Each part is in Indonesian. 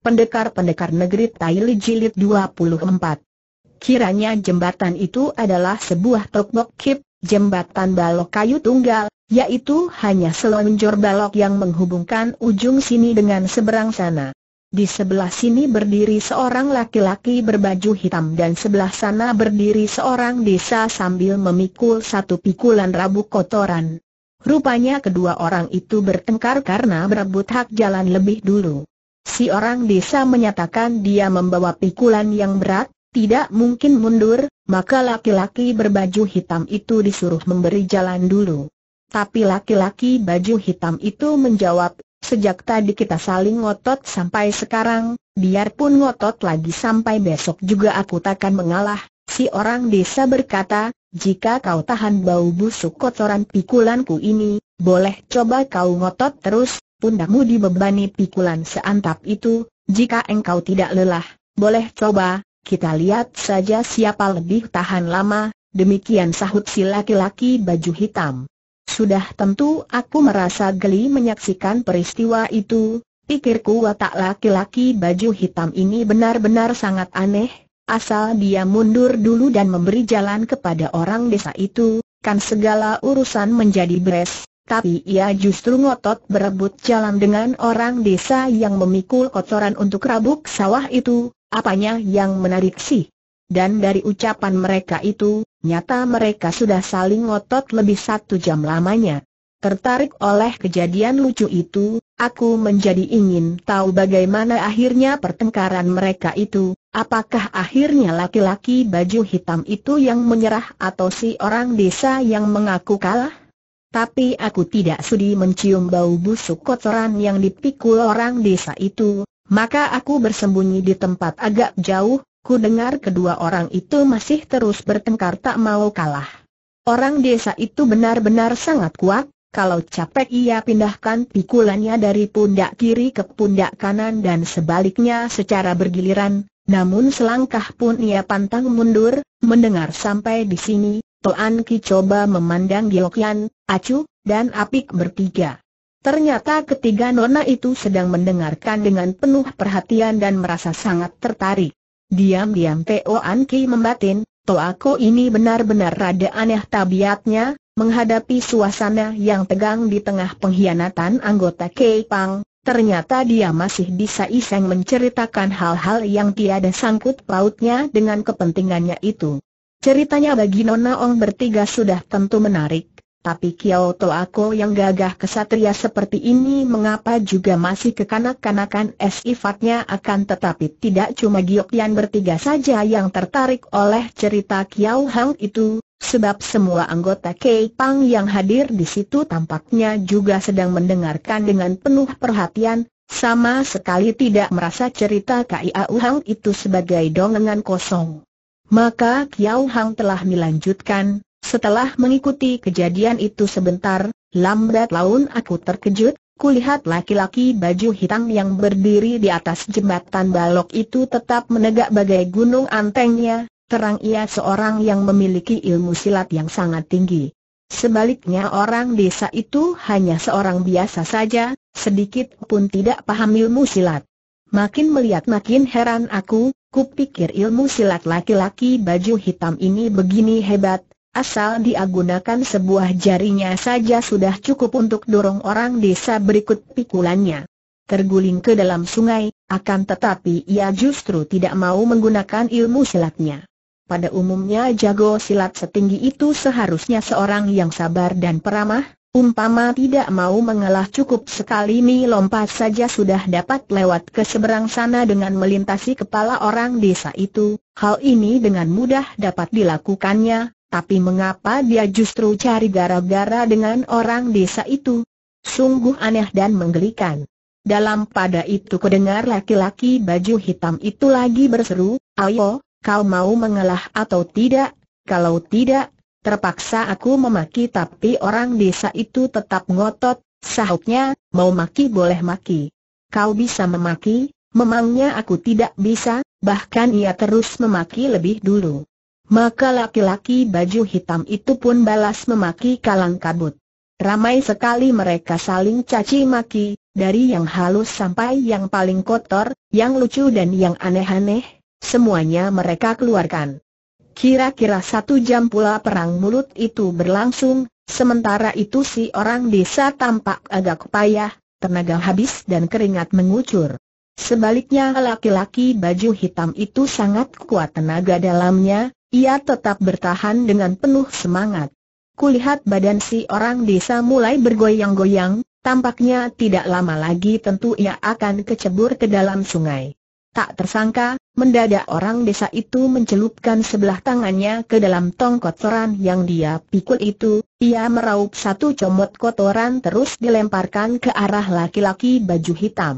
Pendekar-pendekar negeri Taili Jilid 24. Kiranya jembatan itu adalah sebuah tokbok kip, jembatan balok kayu tunggal, yaitu hanya selonjor balok yang menghubungkan ujung sini dengan seberang sana. Di sebelah sini berdiri seorang laki-laki berbaju hitam dan sebelah sana berdiri seorang desa sambil memikul satu pikulan rabu kotoran. Rupanya kedua orang itu bertengkar karena berebut hak jalan lebih dulu. Si orang desa menyatakan dia membawa pikulan yang berat, tidak mungkin mundur, maka laki-laki berbaju hitam itu disuruh memberi jalan dulu. Tapi laki-laki baju hitam itu menjawab, sejak tadi kita saling ngotot sampai sekarang, biarpun ngotot lagi sampai besok juga aku takkan mengalah. Si orang desa berkata, jika kau tahan bau busuk kotoran pikulanku ini, boleh coba kau ngotot terus, pundakmu dibebani pikulan seantap itu, jika engkau tidak lelah, boleh coba, kita lihat saja siapa lebih tahan lama, demikian sahut si laki-laki baju hitam. Sudah tentu aku merasa geli menyaksikan peristiwa itu, pikirku watak laki-laki baju hitam ini benar-benar sangat aneh, asal dia mundur dulu dan memberi jalan kepada orang desa itu, kan segala urusan menjadi beres tapi ia justru ngotot berebut jalan dengan orang desa yang memikul kotoran untuk rabuk sawah itu, apanya yang menarik sih? Dan dari ucapan mereka itu, nyata mereka sudah saling ngotot lebih satu jam lamanya. Tertarik oleh kejadian lucu itu, aku menjadi ingin tahu bagaimana akhirnya pertengkaran mereka itu, apakah akhirnya laki-laki baju hitam itu yang menyerah atau si orang desa yang mengaku kalah? tapi aku tidak sudi mencium bau busuk kotoran yang dipikul orang desa itu, maka aku bersembunyi di tempat agak jauh, ku dengar kedua orang itu masih terus bertengkar tak mau kalah. Orang desa itu benar-benar sangat kuat, kalau capek ia pindahkan pikulannya dari pundak kiri ke pundak kanan dan sebaliknya secara bergiliran, namun selangkah pun ia pantang mundur, mendengar sampai di sini, Toan Ki coba memandang Giokian, Acu, dan Apik bertiga. Ternyata ketiga nona itu sedang mendengarkan dengan penuh perhatian dan merasa sangat tertarik. Diam-diam Toan Ki membatin, aku ini benar-benar rada aneh tabiatnya, menghadapi suasana yang tegang di tengah pengkhianatan anggota Kei Ternyata dia masih bisa iseng menceritakan hal-hal yang tiada sangkut pautnya dengan kepentingannya itu. Ceritanya bagi Nona Ong bertiga sudah tentu menarik, tapi Kiao To Ako yang gagah kesatria seperti ini mengapa juga masih kekanak-kanakan sifatnya akan tetapi tidak cuma Giok Tian bertiga saja yang tertarik oleh cerita Kiao Hang itu, sebab semua anggota Kei Pang yang hadir di situ tampaknya juga sedang mendengarkan dengan penuh perhatian, sama sekali tidak merasa cerita Kiao Hang itu sebagai dongengan kosong. Maka Kiao Hang telah melanjutkan, setelah mengikuti kejadian itu sebentar, lambat laun aku terkejut, kulihat laki-laki baju hitam yang berdiri di atas jembatan balok itu tetap menegak bagai gunung antengnya, terang ia seorang yang memiliki ilmu silat yang sangat tinggi. Sebaliknya orang desa itu hanya seorang biasa saja, sedikit pun tidak paham ilmu silat. Makin melihat makin heran aku, Kupikir ilmu silat laki-laki baju hitam ini begini hebat, asal dia gunakan sebuah jarinya saja sudah cukup untuk dorong orang desa berikut pikulannya. Terguling ke dalam sungai, akan tetapi ia justru tidak mau menggunakan ilmu silatnya. Pada umumnya jago silat setinggi itu seharusnya seorang yang sabar dan peramah, Umpama tidak mau mengalah cukup sekali mi lompat saja sudah dapat lewat ke seberang sana dengan melintasi kepala orang desa itu. Hal ini dengan mudah dapat dilakukannya, tapi mengapa dia justru cari gara-gara dengan orang desa itu? Sungguh aneh dan menggelikan. Dalam pada itu kedengar laki-laki baju hitam itu lagi berseru, Ayo, kau mau mengalah atau tidak? Kalau tidak, Terpaksa aku memaki tapi orang desa itu tetap ngotot, sahutnya, mau maki boleh maki. Kau bisa memaki, memangnya aku tidak bisa, bahkan ia terus memaki lebih dulu. Maka laki-laki baju hitam itu pun balas memaki kalang kabut. Ramai sekali mereka saling caci maki, dari yang halus sampai yang paling kotor, yang lucu dan yang aneh-aneh, semuanya mereka keluarkan. Kira-kira satu jam pula perang mulut itu berlangsung, sementara itu si orang desa tampak agak payah, tenaga habis dan keringat mengucur. Sebaliknya laki-laki baju hitam itu sangat kuat tenaga dalamnya, ia tetap bertahan dengan penuh semangat. Kulihat badan si orang desa mulai bergoyang-goyang, tampaknya tidak lama lagi tentu ia akan kecebur ke dalam sungai. Tak tersangka, mendadak orang desa itu mencelupkan sebelah tangannya ke dalam tong kotoran yang dia pikul itu, ia meraup satu comot kotoran terus dilemparkan ke arah laki-laki baju hitam.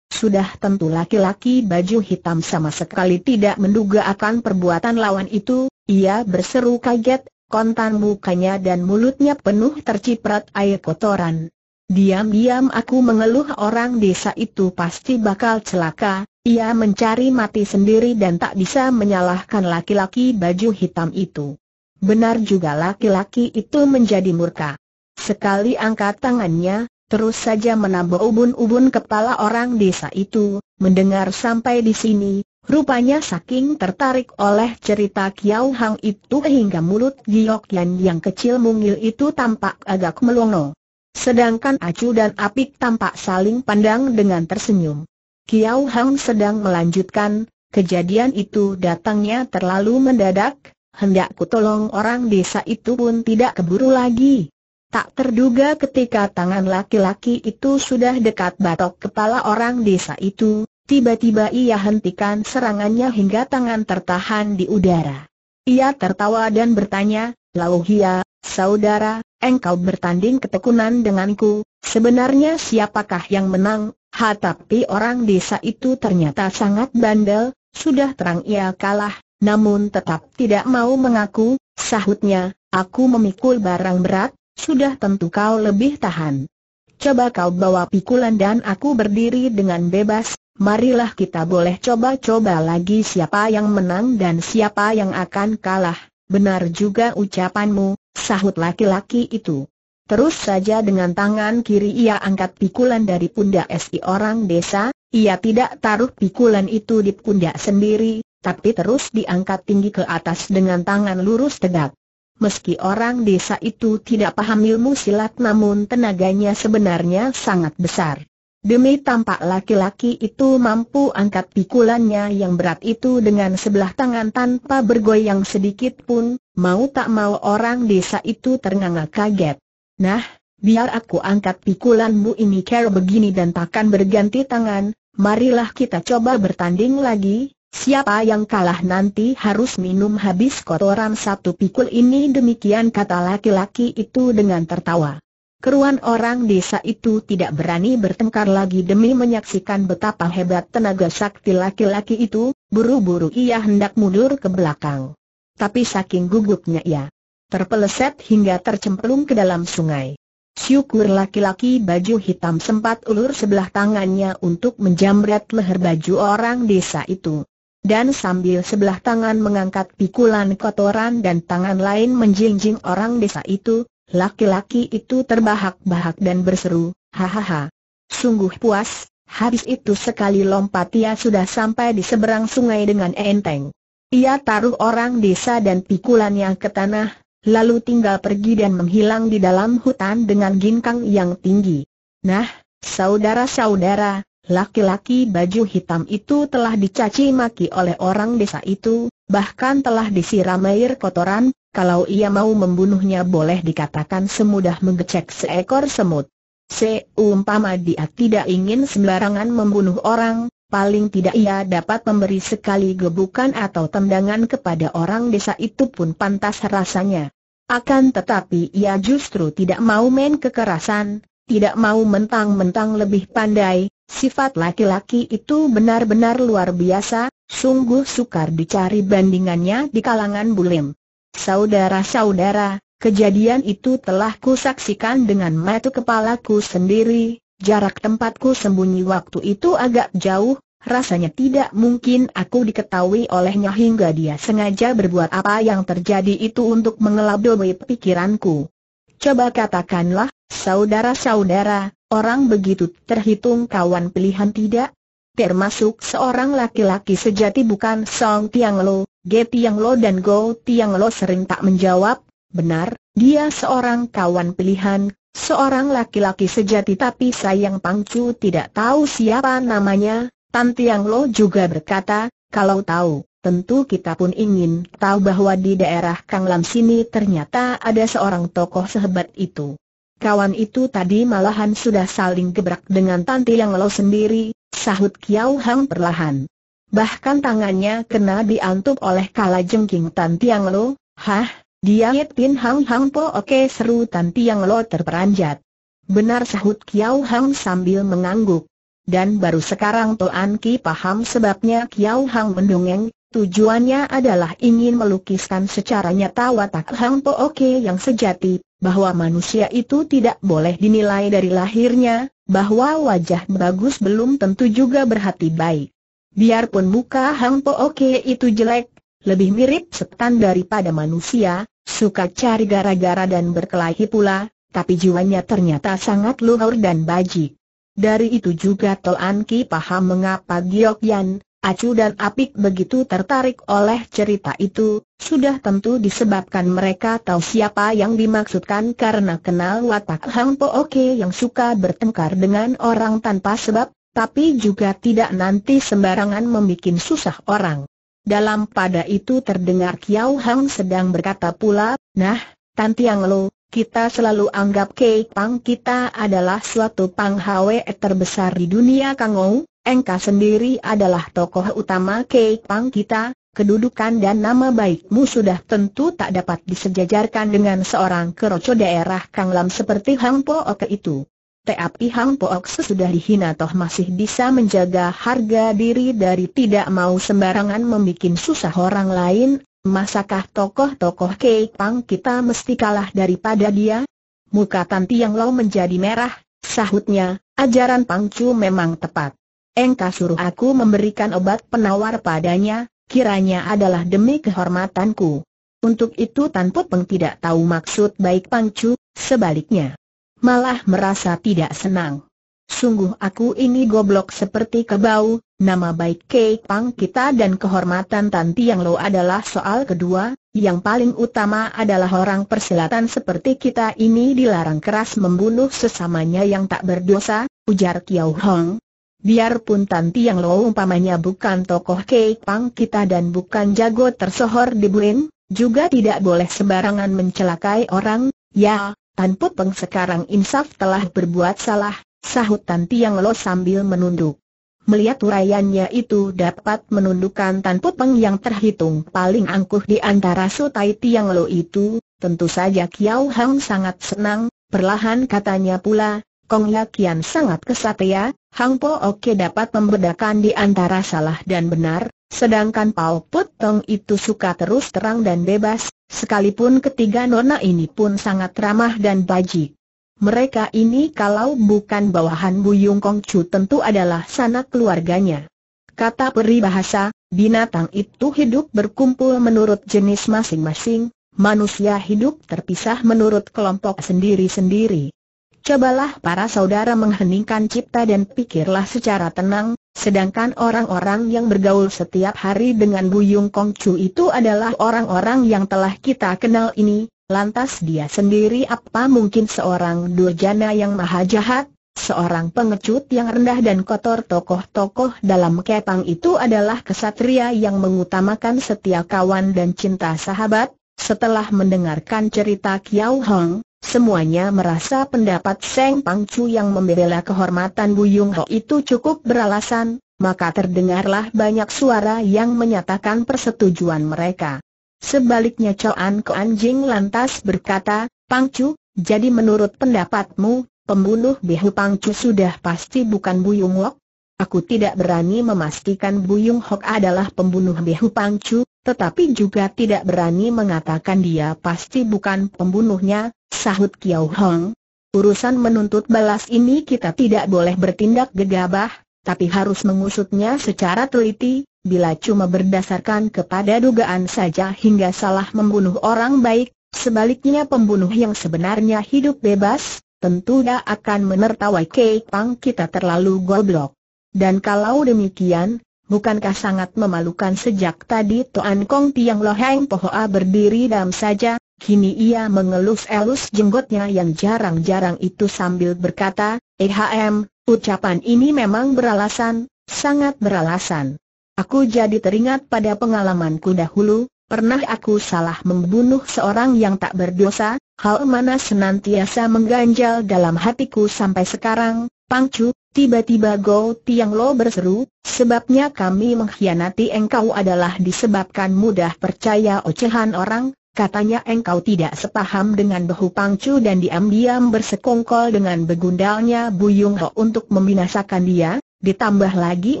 Sudah tentu laki-laki baju hitam sama sekali tidak menduga akan perbuatan lawan itu, ia berseru kaget, kontan mukanya dan mulutnya penuh terciprat air kotoran. Diam-diam aku mengeluh orang desa itu pasti bakal celaka, ia mencari mati sendiri dan tak bisa menyalahkan laki-laki baju hitam itu. Benar juga laki-laki itu menjadi murka. Sekali angkat tangannya, terus saja menambah ubun-ubun kepala orang desa itu, mendengar sampai di sini, rupanya saking tertarik oleh cerita Kiau Hang itu hingga mulut Giok Yan yang kecil mungil itu tampak agak melongo. Sedangkan Acu dan Apik tampak saling pandang dengan tersenyum. Kiao Hang sedang melanjutkan, kejadian itu datangnya terlalu mendadak, hendak kutolong orang desa itu pun tidak keburu lagi. Tak terduga ketika tangan laki-laki itu sudah dekat batok kepala orang desa itu, tiba-tiba ia hentikan serangannya hingga tangan tertahan di udara. Ia tertawa dan bertanya, Lauhia, Saudara, engkau bertanding ketekunan denganku, sebenarnya siapakah yang menang? Ha tapi orang desa itu ternyata sangat bandel, sudah terang ia kalah, namun tetap tidak mau mengaku, sahutnya, aku memikul barang berat, sudah tentu kau lebih tahan. Coba kau bawa pikulan dan aku berdiri dengan bebas, marilah kita boleh coba-coba lagi siapa yang menang dan siapa yang akan kalah. Benar juga ucapanmu, sahut laki-laki itu. Terus saja dengan tangan kiri ia angkat pikulan dari pundak si orang desa, ia tidak taruh pikulan itu di pundak sendiri, tapi terus diangkat tinggi ke atas dengan tangan lurus tegak. Meski orang desa itu tidak paham ilmu silat namun tenaganya sebenarnya sangat besar. Demi tampak laki-laki itu mampu angkat pikulannya yang berat itu dengan sebelah tangan tanpa bergoyang sedikit pun, mau tak mau orang desa itu ternganga kaget. Nah, biar aku angkat pikulanmu ini kera begini dan takkan berganti tangan, marilah kita coba bertanding lagi, Siapa yang kalah nanti harus minum habis kotoran satu pikul ini demikian kata laki-laki itu dengan tertawa. Keruan orang desa itu tidak berani bertengkar lagi demi menyaksikan betapa hebat tenaga sakti laki-laki itu, buru-buru ia hendak mundur ke belakang. Tapi saking gugupnya ia terpeleset hingga tercemplung ke dalam sungai. Syukur laki-laki baju hitam sempat ulur sebelah tangannya untuk menjamret leher baju orang desa itu. Dan sambil sebelah tangan mengangkat pikulan kotoran dan tangan lain menjinjing orang desa itu, Laki-laki itu terbahak-bahak dan berseru, hahaha. Sungguh puas, habis itu sekali lompat ia sudah sampai di seberang sungai dengan enteng. Ia taruh orang desa dan pikulannya ke tanah, lalu tinggal pergi dan menghilang di dalam hutan dengan ginkang yang tinggi. Nah, saudara-saudara, laki-laki baju hitam itu telah dicaci maki oleh orang desa itu, bahkan telah disiram air kotoran, kalau ia mau membunuhnya boleh dikatakan semudah mengecek seekor semut. Seumpama dia tidak ingin sembarangan membunuh orang, paling tidak ia dapat memberi sekali gebukan atau tendangan kepada orang desa itu pun pantas rasanya. Akan tetapi ia justru tidak mau main kekerasan, tidak mau mentang-mentang lebih pandai, sifat laki-laki itu benar-benar luar biasa, sungguh sukar dicari bandingannya di kalangan bulim. Saudara-saudara, kejadian itu telah kusaksikan dengan mata kepalaku sendiri, jarak tempatku sembunyi waktu itu agak jauh, rasanya tidak mungkin aku diketahui olehnya hingga dia sengaja berbuat apa yang terjadi itu untuk mengelabui pikiranku. Coba katakanlah, saudara-saudara, orang begitu terhitung kawan pilihan tidak? Termasuk seorang laki-laki sejati bukan Song Tiang Ge Tiang Lo dan Go Tiang Lo sering tak menjawab, benar, dia seorang kawan pilihan, seorang laki-laki sejati tapi sayang Pangcu tidak tahu siapa namanya, Tan Tiang Lo juga berkata, kalau tahu, tentu kita pun ingin tahu bahwa di daerah Kang Lam sini ternyata ada seorang tokoh sehebat itu. Kawan itu tadi malahan sudah saling gebrak dengan Tan Tiang Lo sendiri, sahut Kiau Hang perlahan bahkan tangannya kena diantuk oleh kala jengking Tan Tiang Lo, hah, dia Pin Hang Hang Po Oke seru Tan Tiang Lo terperanjat. Benar sahut Kiao Hang sambil mengangguk. Dan baru sekarang Toan Ki paham sebabnya Kiao Hang mendongeng, tujuannya adalah ingin melukiskan secara nyata watak Hang Po Oke yang sejati, bahwa manusia itu tidak boleh dinilai dari lahirnya, bahwa wajah bagus belum tentu juga berhati baik. Biarpun muka Hang Po Oke itu jelek, lebih mirip setan daripada manusia, suka cari gara-gara dan berkelahi pula, tapi jiwanya ternyata sangat luhur dan bajik. Dari itu juga Toan Ki paham mengapa Giok Yan, Acu dan Apik begitu tertarik oleh cerita itu, sudah tentu disebabkan mereka tahu siapa yang dimaksudkan karena kenal watak Hang Po Oke yang suka bertengkar dengan orang tanpa sebab, tapi juga tidak nanti sembarangan membuat susah orang. Dalam pada itu terdengar Kiao Hang sedang berkata pula, Nah, Tan Tiang Lo, kita selalu anggap Kei Pang kita adalah suatu Pang Hwe terbesar di dunia Kangou, Engka sendiri adalah tokoh utama Kei Pang kita, kedudukan dan nama baikmu sudah tentu tak dapat disejajarkan dengan seorang keroco daerah Kanglam seperti Hang Po Oke itu. Teapi Hang Pook sesudah dihina toh masih bisa menjaga harga diri dari tidak mau sembarangan membuat susah orang lain, masakah tokoh-tokoh Pang kita mesti kalah daripada dia? Muka Tanti Yang Lo menjadi merah, sahutnya, ajaran Pangcu memang tepat. Engkau suruh aku memberikan obat penawar padanya, kiranya adalah demi kehormatanku. Untuk itu Tan Putpeng tidak tahu maksud baik Pangcu, sebaliknya malah merasa tidak senang. Sungguh aku ini goblok seperti kebau, nama baik Kek Pang kita dan kehormatan Tanti yang Lo adalah soal kedua, yang paling utama adalah orang persilatan seperti kita ini dilarang keras membunuh sesamanya yang tak berdosa, ujar Kiao Hong. Biarpun Tanti yang Lo umpamanya bukan tokoh Kek Pang kita dan bukan jago tersohor di Buin, juga tidak boleh sembarangan mencelakai orang, ya, Tan Popeng sekarang insaf telah berbuat salah, sahut Tan Tiang Lo sambil menunduk. Melihat uraiannya itu dapat menundukkan Tan Popeng yang terhitung paling angkuh di antara Sotai Tiang Lo itu, tentu saja Kiao Hang sangat senang, perlahan katanya pula, Kong Lakian ya sangat kesatria, Hang Po Oke dapat membedakan di antara salah dan benar, Sedangkan Paul Potong itu suka terus terang dan bebas, sekalipun ketiga nona ini pun sangat ramah dan bajik. Mereka ini kalau bukan bawahan Bu Buyung Chu tentu adalah sanak keluarganya. Kata peri bahasa, binatang itu hidup berkumpul menurut jenis masing-masing, manusia hidup terpisah menurut kelompok sendiri-sendiri. Cobalah para saudara mengheningkan cipta dan pikirlah secara tenang, Sedangkan orang-orang yang bergaul setiap hari dengan Buyung Kongcu itu adalah orang-orang yang telah kita kenal ini, lantas dia sendiri apa mungkin seorang durjana yang maha jahat? Seorang pengecut yang rendah dan kotor tokoh-tokoh dalam kepang itu adalah kesatria yang mengutamakan setia kawan dan cinta sahabat. Setelah mendengarkan cerita Kiao Hong, Semuanya merasa pendapat Seng Pangcu yang membela kehormatan Buyung Ho itu cukup beralasan, maka terdengarlah banyak suara yang menyatakan persetujuan mereka. Sebaliknya Choan Ko Anjing lantas berkata, Pangcu, jadi menurut pendapatmu, pembunuh Bihu Pangcu sudah pasti bukan Buyung Ho? Aku tidak berani memastikan Buyung Hok adalah pembunuh Behu Pangcu, tetapi juga tidak berani mengatakan dia pasti bukan pembunuhnya, sahut Kiao Hong. Urusan menuntut balas ini kita tidak boleh bertindak gegabah, tapi harus mengusutnya secara teliti, bila cuma berdasarkan kepada dugaan saja hingga salah membunuh orang baik, sebaliknya pembunuh yang sebenarnya hidup bebas, tentu dia akan menertawai Kei Pang kita terlalu goblok. Dan kalau demikian, bukankah sangat memalukan sejak tadi Toan Kong Tiang Loheng Pohoa berdiri dalam saja, kini ia mengelus-elus jenggotnya yang jarang-jarang itu sambil berkata, EHM, ucapan ini memang beralasan, sangat beralasan. Aku jadi teringat pada pengalamanku dahulu, pernah aku salah membunuh seorang yang tak berdosa, hal mana senantiasa mengganjal dalam hatiku sampai sekarang, Pangcu, tiba-tiba Go Tiang Lo berseru, sebabnya kami mengkhianati engkau adalah disebabkan mudah percaya ocehan orang, katanya engkau tidak sepaham dengan Behu Pangcu dan diam-diam bersekongkol dengan begundalnya Buyung Ho untuk membinasakan dia, ditambah lagi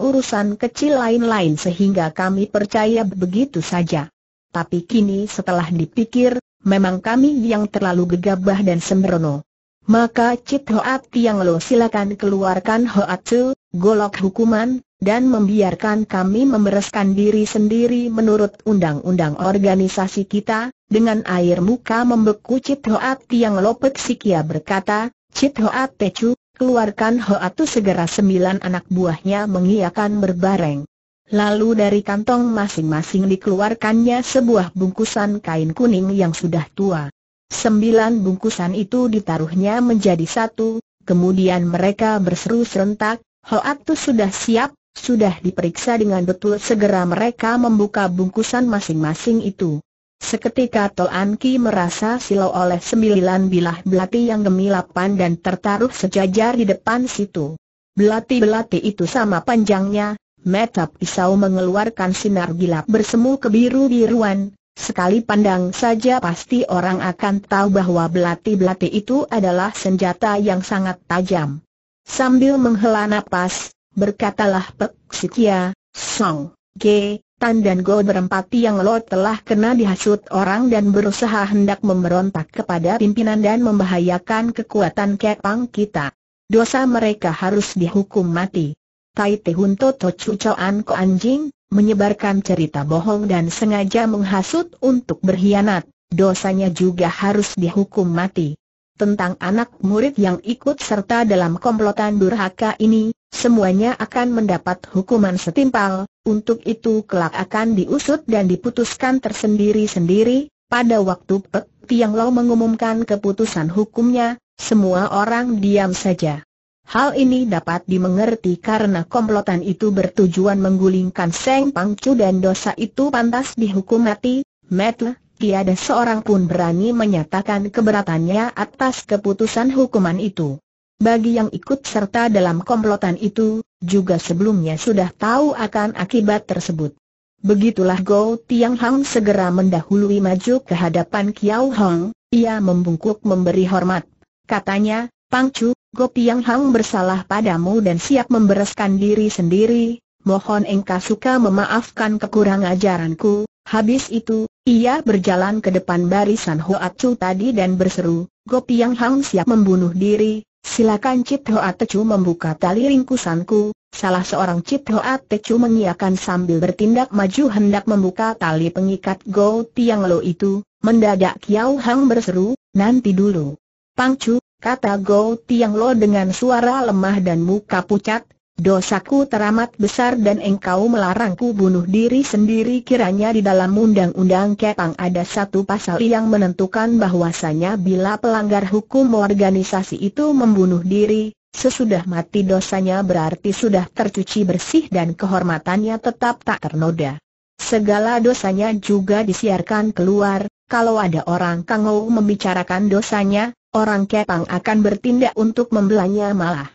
urusan kecil lain-lain sehingga kami percaya begitu saja. Tapi kini setelah dipikir, memang kami yang terlalu gegabah dan sembrono. Maka Cip Hoat Tiang Lo silakan keluarkan Hoat Su, golok hukuman, dan membiarkan kami membereskan diri sendiri menurut undang-undang organisasi kita, dengan air muka membeku Cip Hoat Tiang Lo Peksikia berkata, Cip Hoat Tecu, keluarkan Hoat Su segera sembilan anak buahnya mengiakan berbareng. Lalu dari kantong masing-masing dikeluarkannya sebuah bungkusan kain kuning yang sudah tua. Sembilan bungkusan itu ditaruhnya menjadi satu, kemudian mereka berseru serentak, Hoatu sudah siap, sudah diperiksa dengan betul segera mereka membuka bungkusan masing-masing itu. Seketika Tol Anki merasa silau oleh sembilan bilah belati yang gemilapan dan tertaruh sejajar di depan situ. Belati-belati itu sama panjangnya, Metap pisau mengeluarkan sinar gilap bersemu kebiru-biruan, Sekali pandang saja pasti orang akan tahu bahwa belati-belati itu adalah senjata yang sangat tajam. Sambil menghela napas, berkatalah Pek Sikia, Song, G, Tan dan Go berempati yang lo telah kena dihasut orang dan berusaha hendak memberontak kepada pimpinan dan membahayakan kekuatan kepang kita. Dosa mereka harus dihukum mati. Tai Tehun Toto Cucoan Ko Anjing, menyebarkan cerita bohong dan sengaja menghasut untuk berkhianat, dosanya juga harus dihukum mati. Tentang anak murid yang ikut serta dalam komplotan durhaka ini, semuanya akan mendapat hukuman setimpal, untuk itu kelak akan diusut dan diputuskan tersendiri-sendiri, pada waktu Pek Tiang Lo mengumumkan keputusan hukumnya, semua orang diam saja. Hal ini dapat dimengerti karena komplotan itu bertujuan menggulingkan Seng Pangcu dan dosa itu pantas dihukum mati, metle, tiada seorang pun berani menyatakan keberatannya atas keputusan hukuman itu. Bagi yang ikut serta dalam komplotan itu, juga sebelumnya sudah tahu akan akibat tersebut. Begitulah Go Tiang Hang segera mendahului maju ke hadapan Kiao Hong, ia membungkuk memberi hormat. Katanya, Pangcu, Gopi Yang Hang bersalah padamu dan siap membereskan diri sendiri, mohon engkau suka memaafkan kekurang ajaranku. Habis itu, ia berjalan ke depan barisan Chu tadi dan berseru, Gopi Yang Hang siap membunuh diri, silakan Hoa Hoatsu membuka tali ringkusanku. Salah seorang Hoa Hoatsu mengiakan sambil bertindak maju hendak membuka tali pengikat Go Tiang Lo itu, mendadak Kiao Hang berseru, nanti dulu. Pangcu, kata Go Tiang Lo dengan suara lemah dan muka pucat, dosaku teramat besar dan engkau melarangku bunuh diri sendiri kiranya di dalam undang-undang Ketang ada satu pasal yang menentukan bahwasanya bila pelanggar hukum organisasi itu membunuh diri, Sesudah mati dosanya berarti sudah tercuci bersih dan kehormatannya tetap tak ternoda. Segala dosanya juga disiarkan keluar, kalau ada orang kangau membicarakan dosanya, orang Kepang akan bertindak untuk membelanya malah.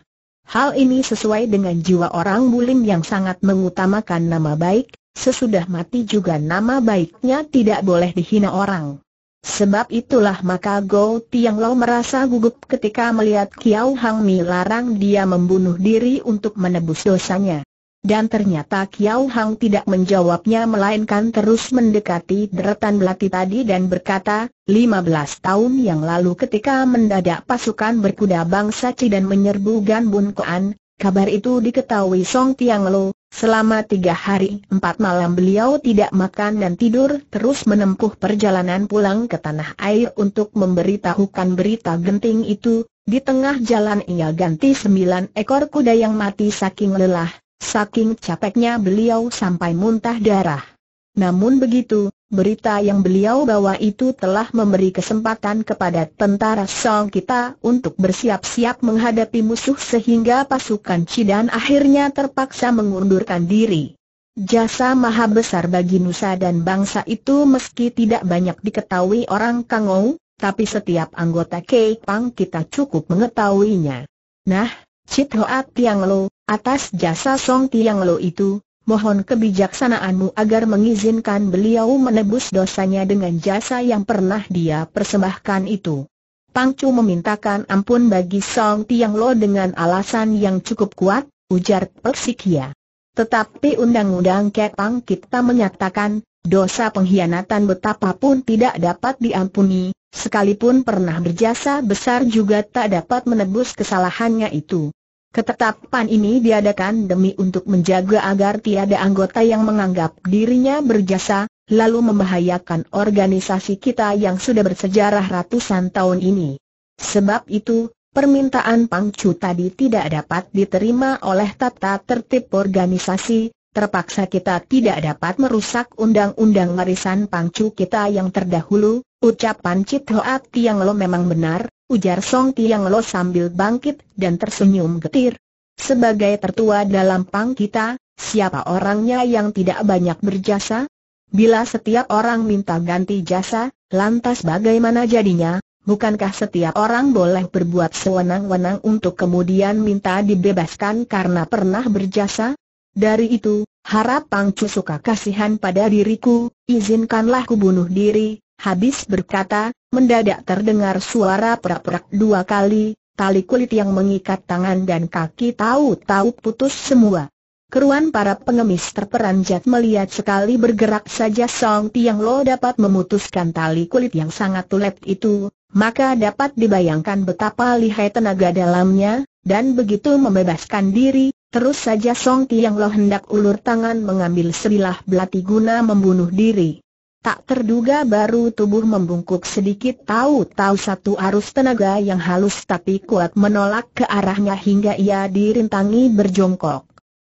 Hal ini sesuai dengan jiwa orang Bulim yang sangat mengutamakan nama baik, sesudah mati juga nama baiknya tidak boleh dihina orang. Sebab itulah maka Go Tiang Lo merasa gugup ketika melihat Kiao Hang Mi larang dia membunuh diri untuk menebus dosanya dan ternyata Kiao Hang tidak menjawabnya melainkan terus mendekati deretan belati tadi dan berkata, 15 tahun yang lalu ketika mendadak pasukan berkuda bangsa Ci dan menyerbu Gan Bun Koan, kabar itu diketahui Song Tiang Lo, selama tiga hari empat malam beliau tidak makan dan tidur terus menempuh perjalanan pulang ke tanah air untuk memberitahukan berita genting itu, di tengah jalan ia ganti sembilan ekor kuda yang mati saking lelah, Saking capeknya beliau sampai muntah darah. Namun begitu, berita yang beliau bawa itu telah memberi kesempatan kepada tentara Song kita untuk bersiap-siap menghadapi musuh sehingga pasukan Cidan akhirnya terpaksa mengundurkan diri. Jasa maha besar bagi Nusa dan bangsa itu meski tidak banyak diketahui orang Kangou, tapi setiap anggota Keipang kita cukup mengetahuinya. Nah, Chit Hoat Tiang Lo, Atas jasa Song Tiang Lo itu, mohon kebijaksanaanmu agar mengizinkan beliau menebus dosanya dengan jasa yang pernah dia persembahkan itu. Pang Chu memintakan ampun bagi Song Tiang Lo dengan alasan yang cukup kuat, ujar Persikia. Tetapi Undang-Undang Kepang kita menyatakan, dosa pengkhianatan betapapun tidak dapat diampuni, sekalipun pernah berjasa besar juga tak dapat menebus kesalahannya itu. Ketetapan ini diadakan demi untuk menjaga agar tiada anggota yang menganggap dirinya berjasa, lalu membahayakan organisasi kita yang sudah bersejarah ratusan tahun ini. Sebab itu, permintaan Pangcu tadi tidak dapat diterima oleh tata tertib organisasi, terpaksa kita tidak dapat merusak undang-undang warisan Pangcu kita yang terdahulu, ucapan Pancit Hoat yang Lo memang benar, Ujar Song Tiang Lo sambil bangkit dan tersenyum getir. Sebagai tertua dalam pang kita, siapa orangnya yang tidak banyak berjasa? Bila setiap orang minta ganti jasa, lantas bagaimana jadinya? Bukankah setiap orang boleh berbuat sewenang-wenang untuk kemudian minta dibebaskan karena pernah berjasa? Dari itu, harap Pangcu suka kasihan pada diriku, izinkanlah ku bunuh diri, Habis berkata, mendadak terdengar suara perak-perak dua kali, tali kulit yang mengikat tangan dan kaki tahu-tahu putus semua. Keruan para pengemis terperanjat melihat sekali bergerak saja Song Tiang Lo dapat memutuskan tali kulit yang sangat tulet itu, maka dapat dibayangkan betapa lihai tenaga dalamnya, dan begitu membebaskan diri, terus saja Song Tiang Lo hendak ulur tangan mengambil sebilah belati guna membunuh diri. Tak terduga baru tubuh membungkuk sedikit tahu-tahu satu arus tenaga yang halus tapi kuat menolak ke arahnya hingga ia dirintangi berjongkok.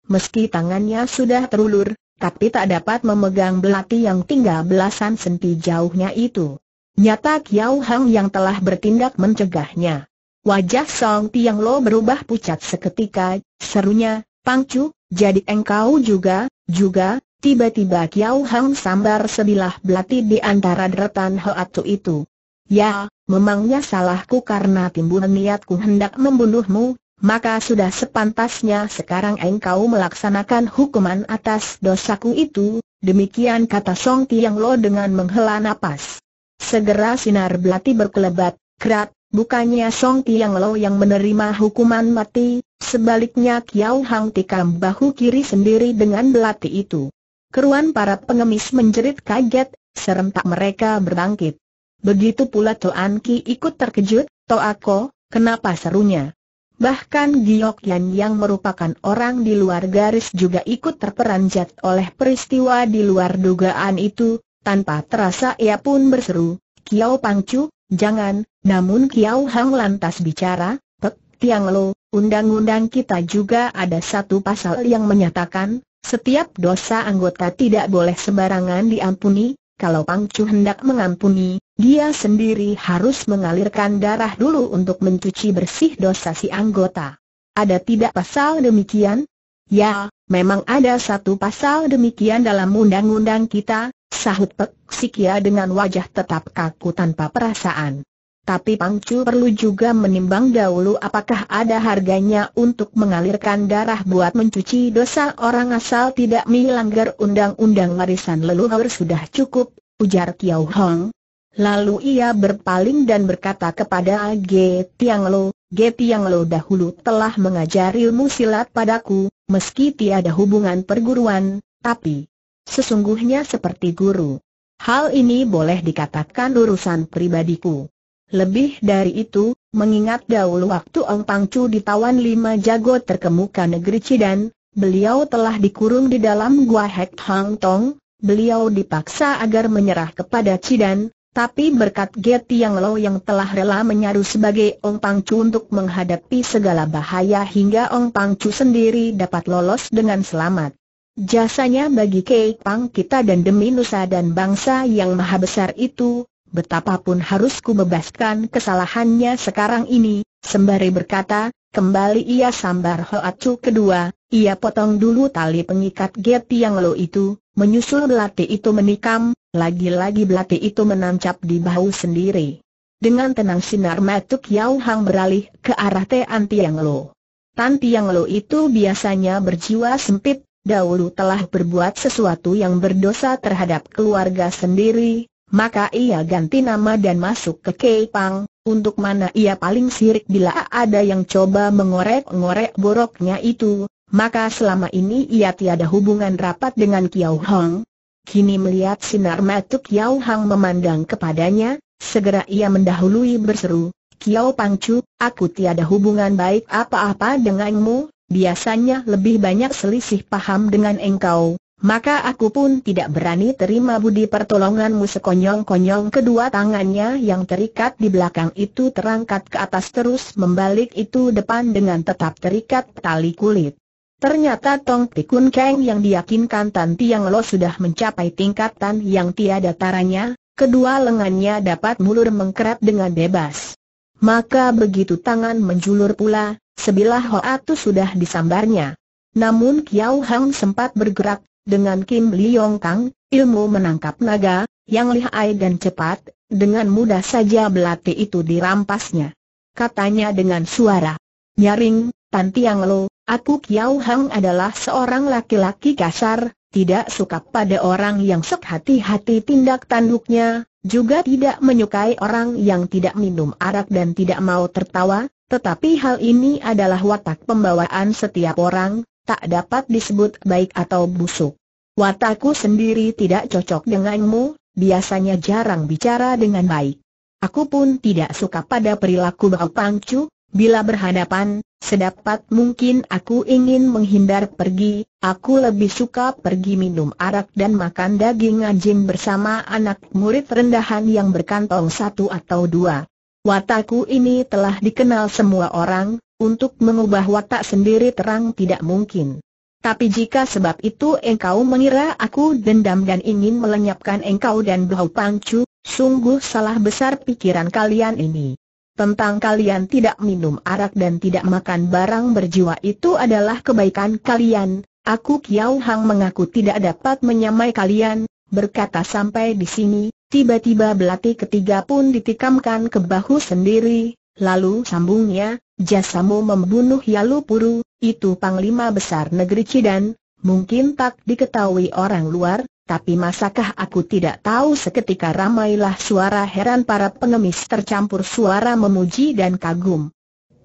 Meski tangannya sudah terulur, tapi tak dapat memegang belati yang tinggal belasan senti jauhnya itu. Nyata Kiao Hang yang telah bertindak mencegahnya. Wajah Song Tiang Lo berubah pucat seketika, serunya, Pangcu, jadi engkau juga, juga, Tiba-tiba Kiao Hang sambar sebilah belati di antara deretan Hoatu itu. Ya, memangnya salahku karena timbul niatku hendak membunuhmu, maka sudah sepantasnya sekarang engkau melaksanakan hukuman atas dosaku itu, demikian kata Song Tiang Lo dengan menghela napas. Segera sinar belati berkelebat, kerat, bukannya Song Tiang Lo yang menerima hukuman mati, sebaliknya Kiao Hang tikam bahu kiri sendiri dengan belati itu. Keruan para pengemis menjerit kaget, serentak mereka berbangkit. Begitu pula Toan Ki ikut terkejut, Toako, kenapa serunya? Bahkan Giok Yan yang merupakan orang di luar garis juga ikut terperanjat oleh peristiwa di luar dugaan itu, tanpa terasa ia pun berseru, Kiao Pangcu, jangan, namun Kiao Hang lantas bicara, Pek Tiang Lo, undang-undang kita juga ada satu pasal yang menyatakan, setiap dosa anggota tidak boleh sembarangan diampuni, kalau Pangcu hendak mengampuni, dia sendiri harus mengalirkan darah dulu untuk mencuci bersih dosa si anggota. Ada tidak pasal demikian? Ya, memang ada satu pasal demikian dalam undang-undang kita, sahut Pek Sikia dengan wajah tetap kaku tanpa perasaan. Tapi Pangcu perlu juga menimbang dahulu apakah ada harganya untuk mengalirkan darah buat mencuci dosa orang asal tidak melanggar undang-undang warisan leluhur sudah cukup, ujar Kiao Hong. Lalu ia berpaling dan berkata kepada Ge Tiang Lo, Ge Tiang Lo dahulu telah mengajari ilmu silat padaku, meski tiada hubungan perguruan, tapi sesungguhnya seperti guru. Hal ini boleh dikatakan urusan pribadiku. Lebih dari itu, mengingat dahulu waktu Ong Pangcu ditawan lima jago terkemuka negeri Cidan, beliau telah dikurung di dalam gua Hek Hang Tong, beliau dipaksa agar menyerah kepada Cidan, tapi berkat Get Yang Lo yang telah rela menyaru sebagai Ong Pangcu untuk menghadapi segala bahaya hingga Ong Pangcu sendiri dapat lolos dengan selamat. Jasanya bagi Kei Pang kita dan demi nusa dan bangsa yang maha besar itu, betapapun harus ku bebaskan kesalahannya sekarang ini, sembari berkata, kembali ia sambar Hoacu kedua, ia potong dulu tali pengikat geti yang Lo itu, menyusul belati itu menikam, lagi-lagi belati itu menancap di bahu sendiri. Dengan tenang sinar matuk Yau Hang beralih ke arah Tian Tiang Lo. Tan Tiang Lo itu biasanya berjiwa sempit, dahulu telah berbuat sesuatu yang berdosa terhadap keluarga sendiri, maka ia ganti nama dan masuk ke Keipang, untuk mana ia paling sirik bila ada yang coba mengorek-ngorek boroknya itu, maka selama ini ia tiada hubungan rapat dengan Kiao Hong. Kini melihat sinar mata Kiao Hang memandang kepadanya, segera ia mendahului berseru, Kiao Pangcu, aku tiada hubungan baik apa-apa denganmu, biasanya lebih banyak selisih paham dengan engkau, maka aku pun tidak berani terima budi pertolonganmu sekonyong-konyong kedua tangannya yang terikat di belakang itu terangkat ke atas terus membalik itu depan dengan tetap terikat tali kulit. Ternyata Tong Tikun Keng yang diyakinkan Tan Tiang Lo sudah mencapai tingkatan yang tiada taranya, kedua lengannya dapat mulur mengkerap dengan bebas. Maka begitu tangan menjulur pula, sebilah Hoa Tu sudah disambarnya. Namun Kiau Hang sempat bergerak, dengan Kim Liong Kang, ilmu menangkap naga, yang lihai dan cepat, dengan mudah saja belati itu dirampasnya. Katanya dengan suara nyaring, Tan Tiang Lo, aku Kiao Hang adalah seorang laki-laki kasar, tidak suka pada orang yang sok hati-hati tindak tanduknya, juga tidak menyukai orang yang tidak minum arak dan tidak mau tertawa, tetapi hal ini adalah watak pembawaan setiap orang, tak dapat disebut baik atau busuk. Wataku sendiri tidak cocok denganmu, biasanya jarang bicara dengan baik. Aku pun tidak suka pada perilaku bau Pangcu, bila berhadapan, sedapat mungkin aku ingin menghindar pergi, aku lebih suka pergi minum arak dan makan daging anjing bersama anak murid rendahan yang berkantong satu atau dua. Wataku ini telah dikenal semua orang, untuk mengubah watak sendiri terang tidak mungkin. Tapi jika sebab itu engkau mengira aku dendam dan ingin melenyapkan engkau dan Bau Pangcu, sungguh salah besar pikiran kalian ini. Tentang kalian tidak minum arak dan tidak makan barang berjiwa itu adalah kebaikan kalian. Aku Kiau Hang mengaku tidak dapat menyamai kalian, berkata sampai di sini, tiba-tiba belati ketiga pun ditikamkan ke bahu sendiri, Lalu sambungnya, jasamu membunuh Yalu Puru, itu panglima besar negeri Cidan, mungkin tak diketahui orang luar, tapi masakah aku tidak tahu seketika ramailah suara heran para pengemis tercampur suara memuji dan kagum.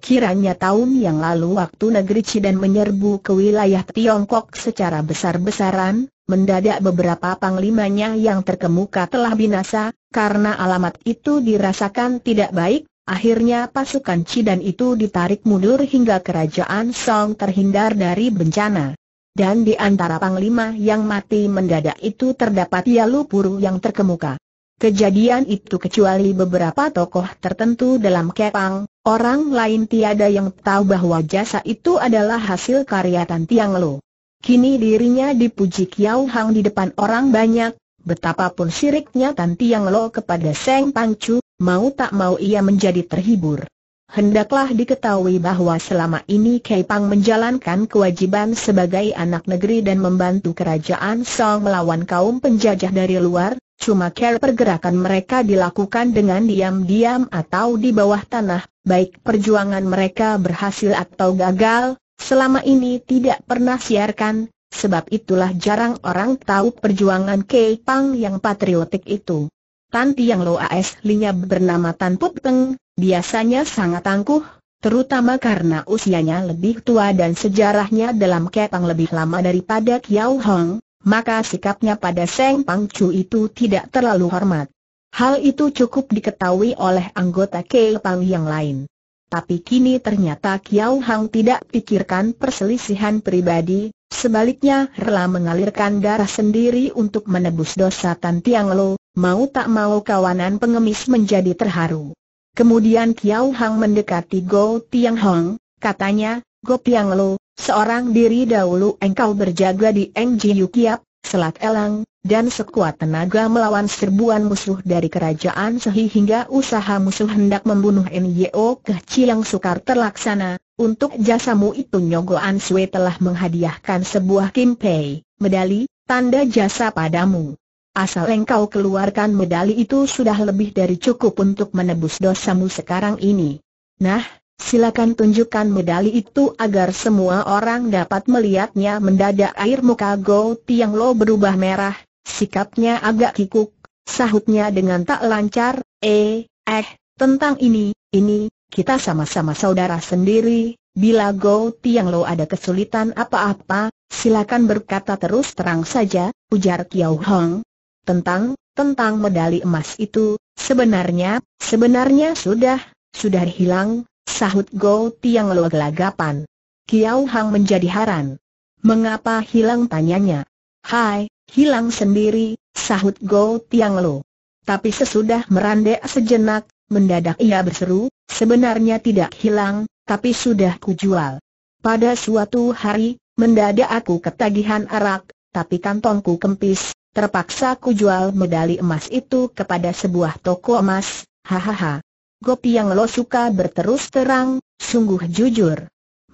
Kiranya tahun yang lalu waktu negeri Cidan menyerbu ke wilayah Tiongkok secara besar-besaran, mendadak beberapa panglimanya yang terkemuka telah binasa, karena alamat itu dirasakan tidak baik, Akhirnya pasukan Cidan itu ditarik mundur hingga kerajaan Song terhindar dari bencana. Dan di antara panglima yang mati mendadak itu terdapat Yalu Puru yang terkemuka. Kejadian itu kecuali beberapa tokoh tertentu dalam Kepang, orang lain tiada yang tahu bahwa jasa itu adalah hasil karya Tan Tiang Lo. Kini dirinya dipuji Kiau Hang di depan orang banyak, betapapun siriknya Tan Tiang Lo kepada Seng Pancu, mau tak mau ia menjadi terhibur. Hendaklah diketahui bahwa selama ini Kei Pang menjalankan kewajiban sebagai anak negeri dan membantu kerajaan Song melawan kaum penjajah dari luar, cuma care pergerakan mereka dilakukan dengan diam-diam atau di bawah tanah, baik perjuangan mereka berhasil atau gagal, selama ini tidak pernah siarkan, sebab itulah jarang orang tahu perjuangan Kei Pang yang patriotik itu. Tan Tiang Lo AS Linya bernama Tan Puk Teng, biasanya sangat tangguh, terutama karena usianya lebih tua dan sejarahnya dalam ketang lebih lama daripada Kiao Hong, maka sikapnya pada Seng Pang Chu itu tidak terlalu hormat. Hal itu cukup diketahui oleh anggota Kepang yang lain. Tapi kini ternyata Kiao Hang tidak pikirkan perselisihan pribadi, sebaliknya rela mengalirkan darah sendiri untuk menebus dosa Tan Tiang Lo, Mau tak mau kawanan pengemis menjadi terharu. Kemudian Kiao Hang mendekati Go Tiang Hong, katanya, Go Tiang Lo, seorang diri dahulu engkau berjaga di Eng Jiu Kiap, Selat Elang, dan sekuat tenaga melawan serbuan musuh dari kerajaan sehingga usaha musuh hendak membunuh Nyo Keci yang sukar terlaksana. Untuk jasamu itu Nyogo Ansue telah menghadiahkan sebuah kimpei, medali, tanda jasa padamu. Asal engkau keluarkan medali itu sudah lebih dari cukup untuk menebus dosamu sekarang ini. Nah, silakan tunjukkan medali itu agar semua orang dapat melihatnya mendadak air muka Go Tiang Lo berubah merah, sikapnya agak kikuk, sahutnya dengan tak lancar, eh, eh, tentang ini, ini, kita sama-sama saudara sendiri, bila Go Tiang Lo ada kesulitan apa-apa, silakan berkata terus terang saja, ujar Kiao Hong, tentang, tentang medali emas itu, sebenarnya, sebenarnya sudah, sudah hilang, sahut Go Tiang Lo gelagapan. Kiao Hang menjadi haran. Mengapa hilang tanyanya? Hai, hilang sendiri, sahut Go Tiang Lo. Tapi sesudah merandek sejenak, mendadak ia berseru, sebenarnya tidak hilang, tapi sudah kujual. Pada suatu hari, mendadak aku ketagihan arak, tapi kantongku kempis, Terpaksa ku jual medali emas itu kepada sebuah toko emas, hahaha. Gopi yang lo suka berterus terang, sungguh jujur.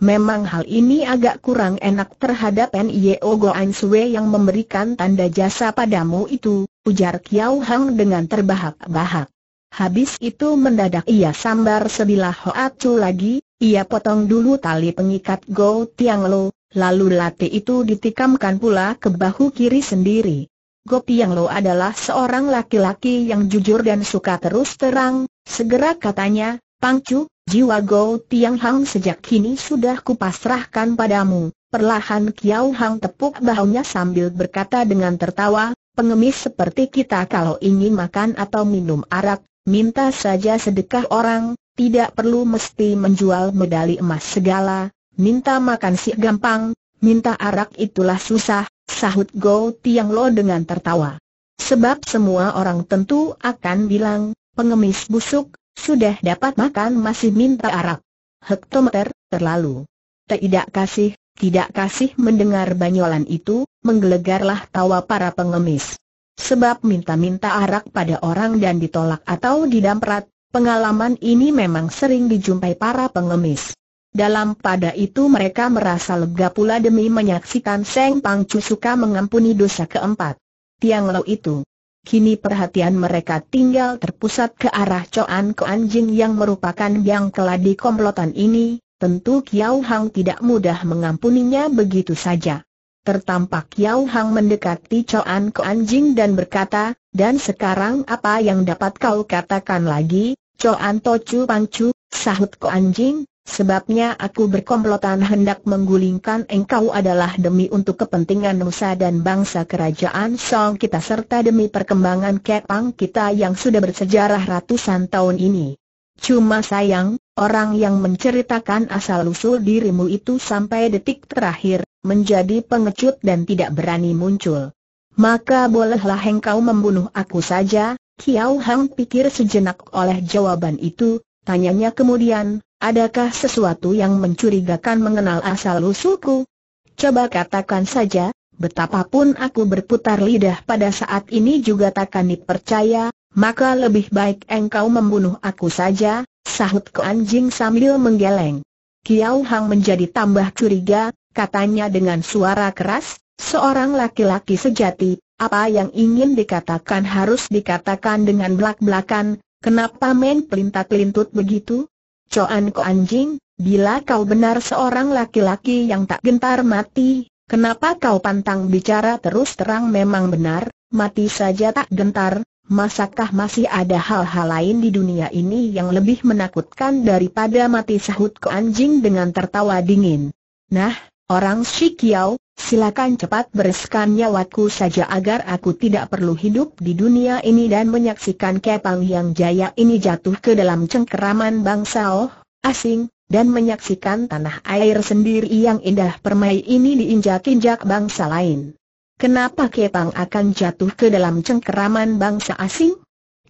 Memang hal ini agak kurang enak terhadap NIO Goan Sui yang memberikan tanda jasa padamu itu, ujar Kiao Hang dengan terbahak-bahak. Habis itu mendadak ia sambar sebilah Hoacu lagi, ia potong dulu tali pengikat Go Tiang Lo, lalu latih itu ditikamkan pula ke bahu kiri sendiri. Gopi yang Lo adalah seorang laki-laki yang jujur dan suka terus terang, segera katanya, Pangcu, jiwa Go yang Hang sejak kini sudah kupasrahkan padamu. Perlahan Kiau Hang tepuk bahunya sambil berkata dengan tertawa, pengemis seperti kita kalau ingin makan atau minum arak, minta saja sedekah orang, tidak perlu mesti menjual medali emas segala, minta makan sih gampang, minta arak itulah susah, Sahut Go Tiang Lo dengan tertawa. Sebab semua orang tentu akan bilang, pengemis busuk, sudah dapat makan masih minta arak. Hektometer, terlalu. Tidak kasih, tidak kasih mendengar banyolan itu, menggelegarlah tawa para pengemis. Sebab minta-minta arak pada orang dan ditolak atau didamprat, pengalaman ini memang sering dijumpai para pengemis. Dalam pada itu mereka merasa lega pula demi menyaksikan Seng Pangcu suka mengampuni dosa keempat. Tiang Lo itu. Kini perhatian mereka tinggal terpusat ke arah Coan Koan Jing yang merupakan yang keladi komplotan ini, tentu Kiao Hang tidak mudah mengampuninya begitu saja. Tertampak Kiao Hang mendekati Coan Koan Jing dan berkata, dan sekarang apa yang dapat kau katakan lagi, Coan Tochu Pangcu, sahut Koan Jing, Sebabnya aku berkomplotan hendak menggulingkan engkau adalah demi untuk kepentingan nusa dan bangsa kerajaan Song kita serta demi perkembangan Kepang kita yang sudah bersejarah ratusan tahun ini. Cuma sayang, orang yang menceritakan asal-usul dirimu itu sampai detik terakhir, menjadi pengecut dan tidak berani muncul. Maka bolehlah engkau membunuh aku saja, Kiao Hang pikir sejenak oleh jawaban itu, Tanyanya kemudian, adakah sesuatu yang mencurigakan mengenal asal-usulku? Coba katakan saja, betapapun aku berputar lidah pada saat ini juga takkan dipercaya, maka lebih baik engkau membunuh aku saja, sahut ke anjing sambil menggeleng. kiau Hang menjadi tambah curiga, katanya dengan suara keras, seorang laki-laki sejati, apa yang ingin dikatakan harus dikatakan dengan belak-belakan, Kenapa men pelintat-lintut begitu? Coan ko anjing, bila kau benar seorang laki-laki yang tak gentar mati, kenapa kau pantang bicara terus terang memang benar, mati saja tak gentar, masakah masih ada hal-hal lain di dunia ini yang lebih menakutkan daripada mati sahut ko anjing dengan tertawa dingin? Nah, Orang Shikiao, silakan cepat bereskan nyawaku saja agar aku tidak perlu hidup di dunia ini dan menyaksikan Kepang yang jaya ini jatuh ke dalam cengkeraman bangsa Oh, asing, dan menyaksikan tanah air sendiri yang indah permai ini diinjak-injak bangsa lain. Kenapa Kepang akan jatuh ke dalam cengkeraman bangsa asing?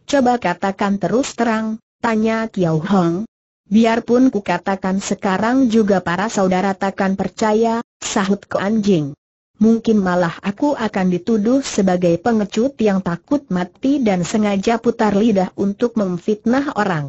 Coba katakan terus terang, tanya Kiao Hong, Biarpun ku katakan sekarang juga para saudara takkan percaya, sahut ke anjing. Mungkin malah aku akan dituduh sebagai pengecut yang takut mati dan sengaja putar lidah untuk memfitnah orang.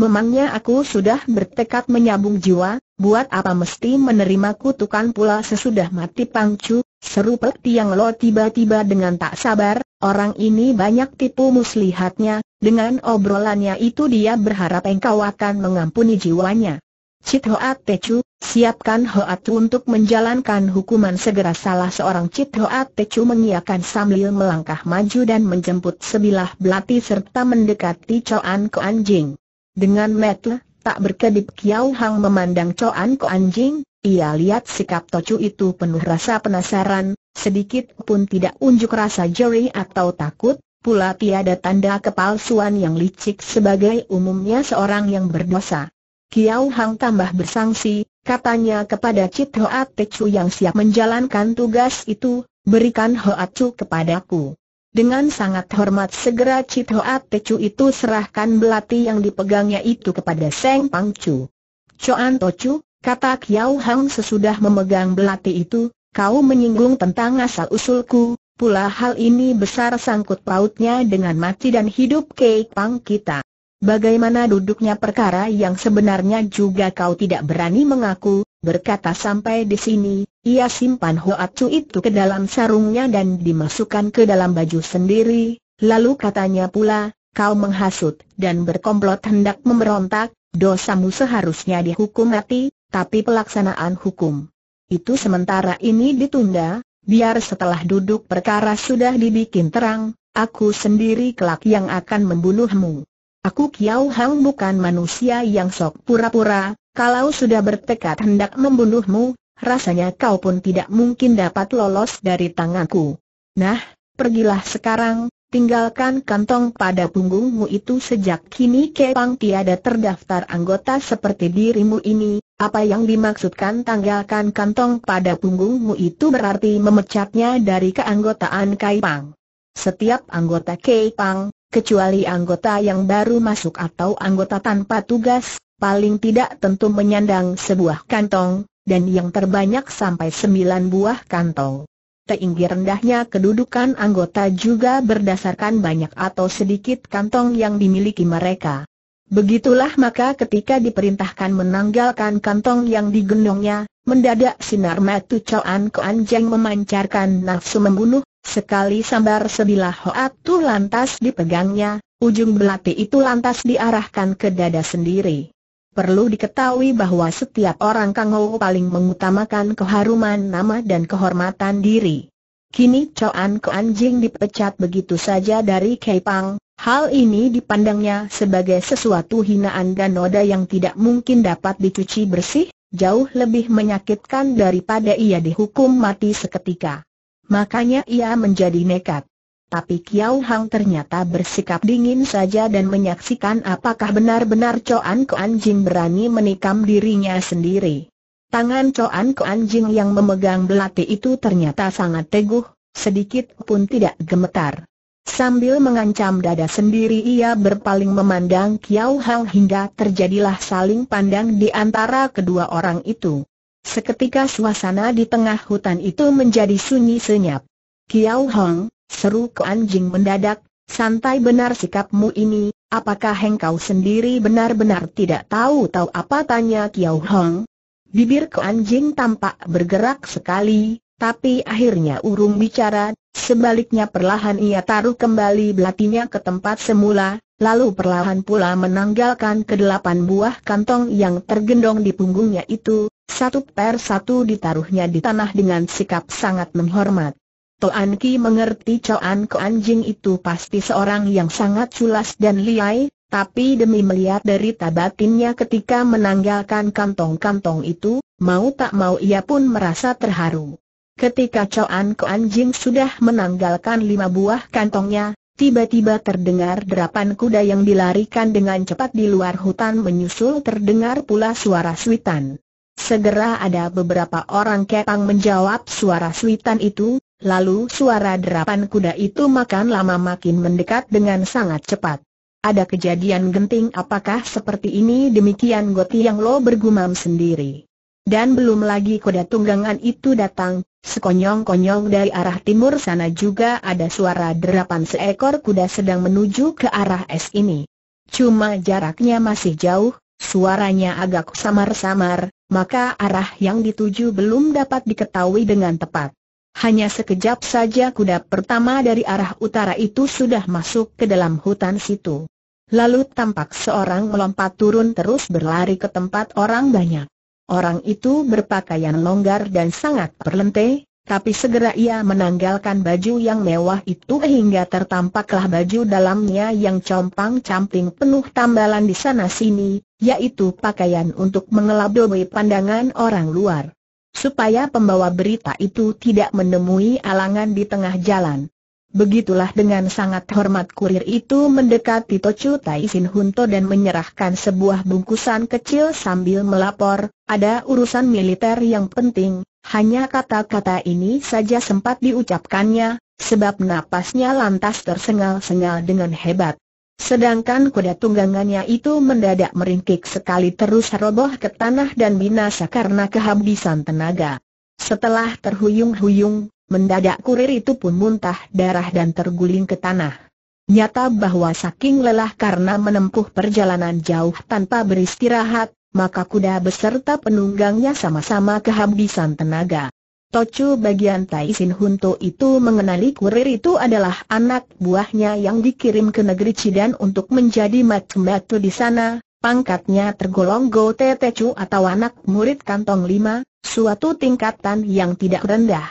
Memangnya aku sudah bertekad menyambung jiwa, buat apa mesti menerima kutukan pula sesudah mati pangcu, seru peti yang Lo tiba-tiba dengan tak sabar, Orang ini banyak tipu muslihatnya, dengan obrolannya itu dia berharap engkau akan mengampuni jiwanya. Cit Hoat Tecu, siapkan Hoat untuk menjalankan hukuman segera salah seorang Cit Hoat Tecu mengiakan sambil melangkah maju dan menjemput sebilah belati serta mendekati Coan ke anjing. Dengan metle, Tak berkedip Kiao Hang memandang Coan Ko Anjing, ia lihat sikap Tocu itu penuh rasa penasaran, sedikit pun tidak unjuk rasa jeri atau takut, pula tiada tanda kepalsuan yang licik sebagai umumnya seorang yang berdosa. Kiao Hang tambah bersangsi, katanya kepada Cit Hoa Tecu yang siap menjalankan tugas itu, berikan Hoa Cu kepadaku. Dengan sangat hormat segera Cip Hoa itu serahkan belati yang dipegangnya itu kepada Seng Pangcu. Coan Tocu, kata Kiao Hang sesudah memegang belati itu, kau menyinggung tentang asal-usulku, pula hal ini besar sangkut pautnya dengan mati dan hidup Kei Pang kita. Bagaimana duduknya perkara yang sebenarnya juga kau tidak berani mengaku, Berkata sampai di sini, ia simpan hoacu itu ke dalam sarungnya dan dimasukkan ke dalam baju sendiri, lalu katanya pula, kau menghasut dan berkomplot hendak memberontak, dosamu seharusnya dihukum mati, tapi pelaksanaan hukum itu sementara ini ditunda, biar setelah duduk perkara sudah dibikin terang, aku sendiri kelak yang akan membunuhmu. Aku Kiau Hang bukan manusia yang sok pura-pura, kalau sudah bertekad hendak membunuhmu, rasanya kau pun tidak mungkin dapat lolos dari tanganku. Nah, pergilah sekarang, tinggalkan kantong pada punggungmu itu sejak kini Kepang tiada terdaftar anggota seperti dirimu ini. Apa yang dimaksudkan tanggalkan kantong pada punggungmu itu berarti memecatnya dari keanggotaan Kaipang. Setiap anggota Kaipang, kecuali anggota yang baru masuk atau anggota tanpa tugas, paling tidak tentu menyandang sebuah kantong, dan yang terbanyak sampai sembilan buah kantong. Teinggi rendahnya kedudukan anggota juga berdasarkan banyak atau sedikit kantong yang dimiliki mereka. Begitulah maka ketika diperintahkan menanggalkan kantong yang digendongnya, mendadak sinar mata cawan Kuan Jeng memancarkan nafsu membunuh, sekali sambar sebilah hoat tu lantas dipegangnya, ujung belati itu lantas diarahkan ke dada sendiri. Perlu diketahui bahwa setiap orang Kang Kangou paling mengutamakan keharuman nama dan kehormatan diri. Kini Choan Ke Anjing dipecat begitu saja dari Pang, hal ini dipandangnya sebagai sesuatu hinaan dan noda yang tidak mungkin dapat dicuci bersih, jauh lebih menyakitkan daripada ia dihukum mati seketika. Makanya ia menjadi nekat tapi Kiao Hang ternyata bersikap dingin saja dan menyaksikan apakah benar-benar Coan Koan Jing berani menikam dirinya sendiri. Tangan Coan Koan Jing yang memegang belati itu ternyata sangat teguh, sedikit pun tidak gemetar. Sambil mengancam dada sendiri ia berpaling memandang Kiao Hang hingga terjadilah saling pandang di antara kedua orang itu. Seketika suasana di tengah hutan itu menjadi sunyi senyap. Kiao Hang, Seru ke anjing mendadak, santai benar sikapmu ini, apakah engkau sendiri benar-benar tidak tahu tahu apa tanya Kiao Hong? Bibir ke anjing tampak bergerak sekali, tapi akhirnya urung bicara, sebaliknya perlahan ia taruh kembali belatinya ke tempat semula, lalu perlahan pula menanggalkan kedelapan buah kantong yang tergendong di punggungnya itu, satu per satu ditaruhnya di tanah dengan sikap sangat menghormat. Toan Ki mengerti Coan Ko anjing itu pasti seorang yang sangat culas dan liai, tapi demi melihat dari tabatinnya ketika menanggalkan kantong-kantong itu, mau tak mau ia pun merasa terharu. Ketika Coan Ko anjing sudah menanggalkan lima buah kantongnya, tiba-tiba terdengar derapan kuda yang dilarikan dengan cepat di luar hutan menyusul terdengar pula suara suitan. Segera ada beberapa orang kepang menjawab suara suitan itu, Lalu suara derapan kuda itu makan lama makin mendekat dengan sangat cepat. Ada kejadian genting apakah seperti ini demikian Goti Yang Lo bergumam sendiri. Dan belum lagi kuda tunggangan itu datang, sekonyong-konyong dari arah timur sana juga ada suara derapan seekor kuda sedang menuju ke arah es ini. Cuma jaraknya masih jauh, suaranya agak samar-samar, maka arah yang dituju belum dapat diketahui dengan tepat. Hanya sekejap saja kuda pertama dari arah utara itu sudah masuk ke dalam hutan situ. Lalu tampak seorang melompat turun terus berlari ke tempat orang banyak. Orang itu berpakaian longgar dan sangat perlente, tapi segera ia menanggalkan baju yang mewah itu hingga tertampaklah baju dalamnya yang compang-camping penuh tambalan di sana-sini, yaitu pakaian untuk mengelabui pandangan orang luar supaya pembawa berita itu tidak menemui alangan di tengah jalan. Begitulah dengan sangat hormat kurir itu mendekati Tocu Tai Sin Hunto dan menyerahkan sebuah bungkusan kecil sambil melapor, ada urusan militer yang penting, hanya kata-kata ini saja sempat diucapkannya, sebab napasnya lantas tersengal-sengal dengan hebat. Sedangkan kuda tunggangannya itu mendadak meringkik sekali terus roboh ke tanah dan binasa karena kehabisan tenaga. Setelah terhuyung-huyung, mendadak kurir itu pun muntah darah dan terguling ke tanah. Nyata bahwa saking lelah karena menempuh perjalanan jauh tanpa beristirahat, maka kuda beserta penunggangnya sama-sama kehabisan tenaga. Tocu bagian Tai Sin Hunto itu mengenali kurir itu adalah anak buahnya yang dikirim ke negeri Cidan untuk menjadi matu-matu di sana, pangkatnya tergolong Go Te Tetecu atau anak murid kantong lima, suatu tingkatan yang tidak rendah.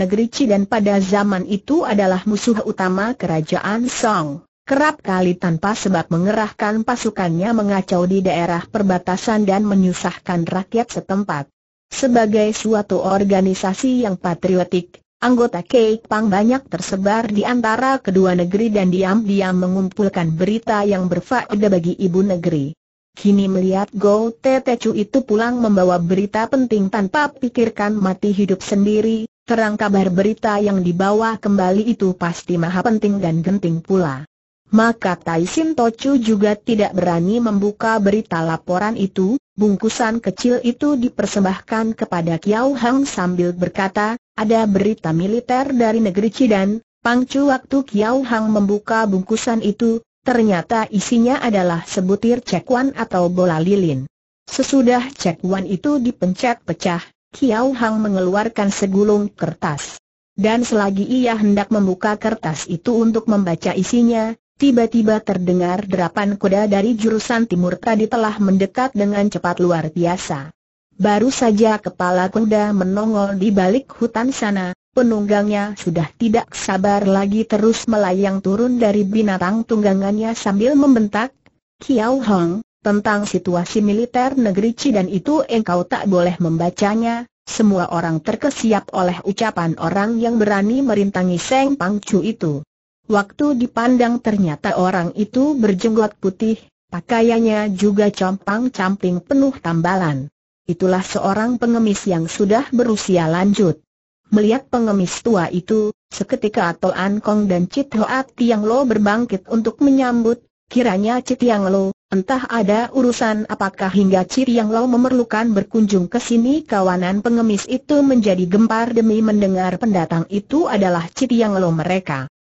Negeri Cidan pada zaman itu adalah musuh utama kerajaan Song. Kerap kali tanpa sebab mengerahkan pasukannya mengacau di daerah perbatasan dan menyusahkan rakyat setempat. Sebagai suatu organisasi yang patriotik, anggota Keik Pang banyak tersebar di antara kedua negeri dan diam-diam mengumpulkan berita yang berfaedah bagi ibu negeri. Kini melihat Go Chu itu pulang membawa berita penting tanpa pikirkan mati hidup sendiri, terang kabar berita yang dibawa kembali itu pasti maha penting dan genting pula. Maka Tai Tochu juga tidak berani membuka berita laporan itu, Bungkusan kecil itu dipersembahkan kepada Kiao Hang sambil berkata, ada berita militer dari negeri Cidan, Pangcu waktu Kiao Hang membuka bungkusan itu, ternyata isinya adalah sebutir cekwan atau bola lilin. Sesudah cekwan itu dipencet pecah, Kiao Hang mengeluarkan segulung kertas. Dan selagi ia hendak membuka kertas itu untuk membaca isinya, Tiba-tiba terdengar derapan kuda dari jurusan timur tadi telah mendekat dengan cepat luar biasa. Baru saja kepala kuda menongol di balik hutan sana, penunggangnya sudah tidak sabar lagi terus melayang turun dari binatang tunggangannya sambil membentak, Kiao Hong, tentang situasi militer negeri dan itu engkau tak boleh membacanya, semua orang terkesiap oleh ucapan orang yang berani merintangi Seng Pangcu itu. Waktu dipandang ternyata orang itu berjenggot putih, pakaiannya juga compang-camping penuh tambalan. Itulah seorang pengemis yang sudah berusia lanjut. Melihat pengemis tua itu, seketika atau Ankong dan Cit Hoat Tiang Lo berbangkit untuk menyambut, kiranya Cit Tiang Lo, entah ada urusan apakah hingga Cit yang Lo memerlukan berkunjung ke sini kawanan pengemis itu menjadi gempar demi mendengar pendatang itu adalah Cit Tiang Lo mereka.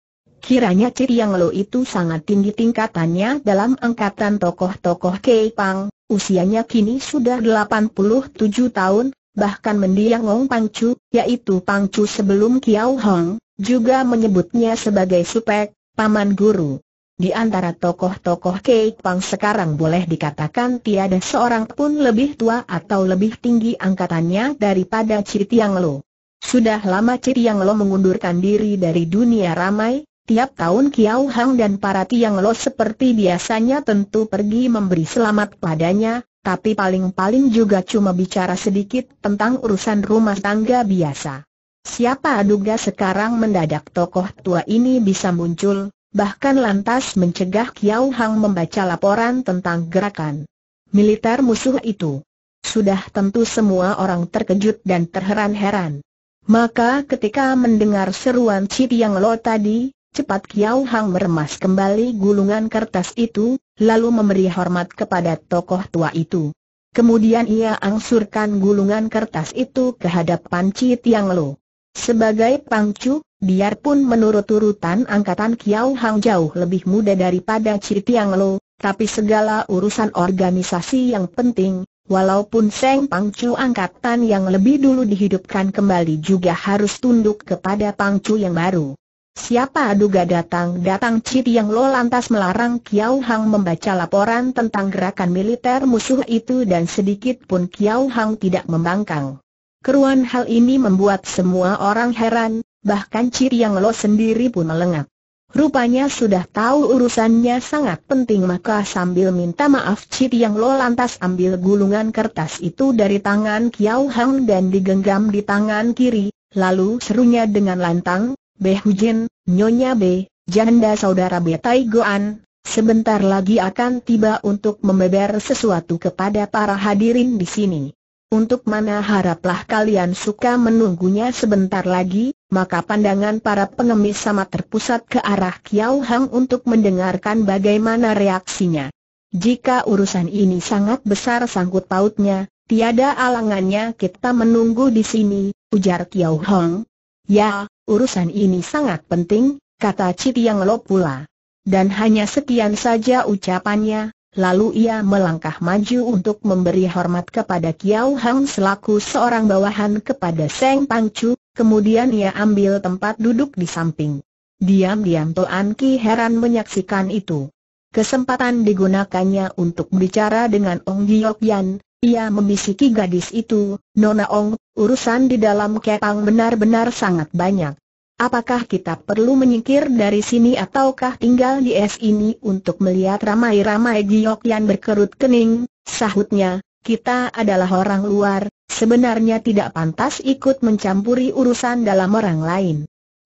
Kiranya Cik Yang Lo itu sangat tinggi tingkatannya dalam angkatan tokoh-tokoh Keipang, usianya kini sudah 87 tahun, bahkan mendiang Ong Pangcu, yaitu Pangcu sebelum Kiao Hong, juga menyebutnya sebagai Supek, Paman Guru. Di antara tokoh-tokoh Keipang sekarang boleh dikatakan tiada seorang pun lebih tua atau lebih tinggi angkatannya daripada Cik Yang Lo. Sudah lama Cik Yang Lo mengundurkan diri dari dunia ramai, Tiap tahun Kiao Hang dan para Tiang Lo seperti biasanya tentu pergi memberi selamat padanya, tapi paling-paling juga cuma bicara sedikit tentang urusan rumah tangga biasa. Siapa aduga sekarang mendadak tokoh tua ini bisa muncul, bahkan lantas mencegah Kiao Hang membaca laporan tentang gerakan militer musuh itu. Sudah tentu semua orang terkejut dan terheran-heran. Maka ketika mendengar seruan Cip Yang Lo tadi, Cepat Kiao Hang meremas kembali gulungan kertas itu, lalu memberi hormat kepada tokoh tua itu. Kemudian ia angsurkan gulungan kertas itu ke hadapan Chi Tiang Lo. Sebagai pangcu, biarpun menurut urutan angkatan Kiao Hang jauh lebih muda daripada Chi Tiang Lo, tapi segala urusan organisasi yang penting, walaupun Seng Pangcu angkatan yang lebih dulu dihidupkan kembali juga harus tunduk kepada Pangcu yang baru. Siapa duga datang-datang Cip yang Lo lantas melarang Kiao Hang membaca laporan tentang gerakan militer musuh itu dan sedikit pun Kiao Hang tidak membangkang. Keruan hal ini membuat semua orang heran, bahkan Cip yang Lo sendiri pun melengak. Rupanya sudah tahu urusannya sangat penting maka sambil minta maaf Cip yang Lo lantas ambil gulungan kertas itu dari tangan Kiao Hang dan digenggam di tangan kiri, lalu serunya dengan lantang, Beh Jin, Nyonya B, janda saudara B Tai Goan, sebentar lagi akan tiba untuk membeber sesuatu kepada para hadirin di sini. Untuk mana haraplah kalian suka menunggunya sebentar lagi, maka pandangan para pengemis sama terpusat ke arah Kiao Hang untuk mendengarkan bagaimana reaksinya. Jika urusan ini sangat besar sangkut pautnya, tiada alangannya kita menunggu di sini, ujar Kiao Hang. Ya, Urusan ini sangat penting, kata yang Lo pula. Dan hanya sekian saja ucapannya, lalu ia melangkah maju untuk memberi hormat kepada Kiao Hang selaku seorang bawahan kepada Seng Pangcu, kemudian ia ambil tempat duduk di samping. Diam-diam Toan Ki heran menyaksikan itu. Kesempatan digunakannya untuk bicara dengan Ong Giok Yan, ia membisiki gadis itu, Nona Ong, urusan di dalam kepang benar-benar sangat banyak. Apakah kita perlu menyingkir dari sini ataukah tinggal di es ini untuk melihat ramai-ramai giok yang berkerut kening? Sahutnya, kita adalah orang luar, sebenarnya tidak pantas ikut mencampuri urusan dalam orang lain.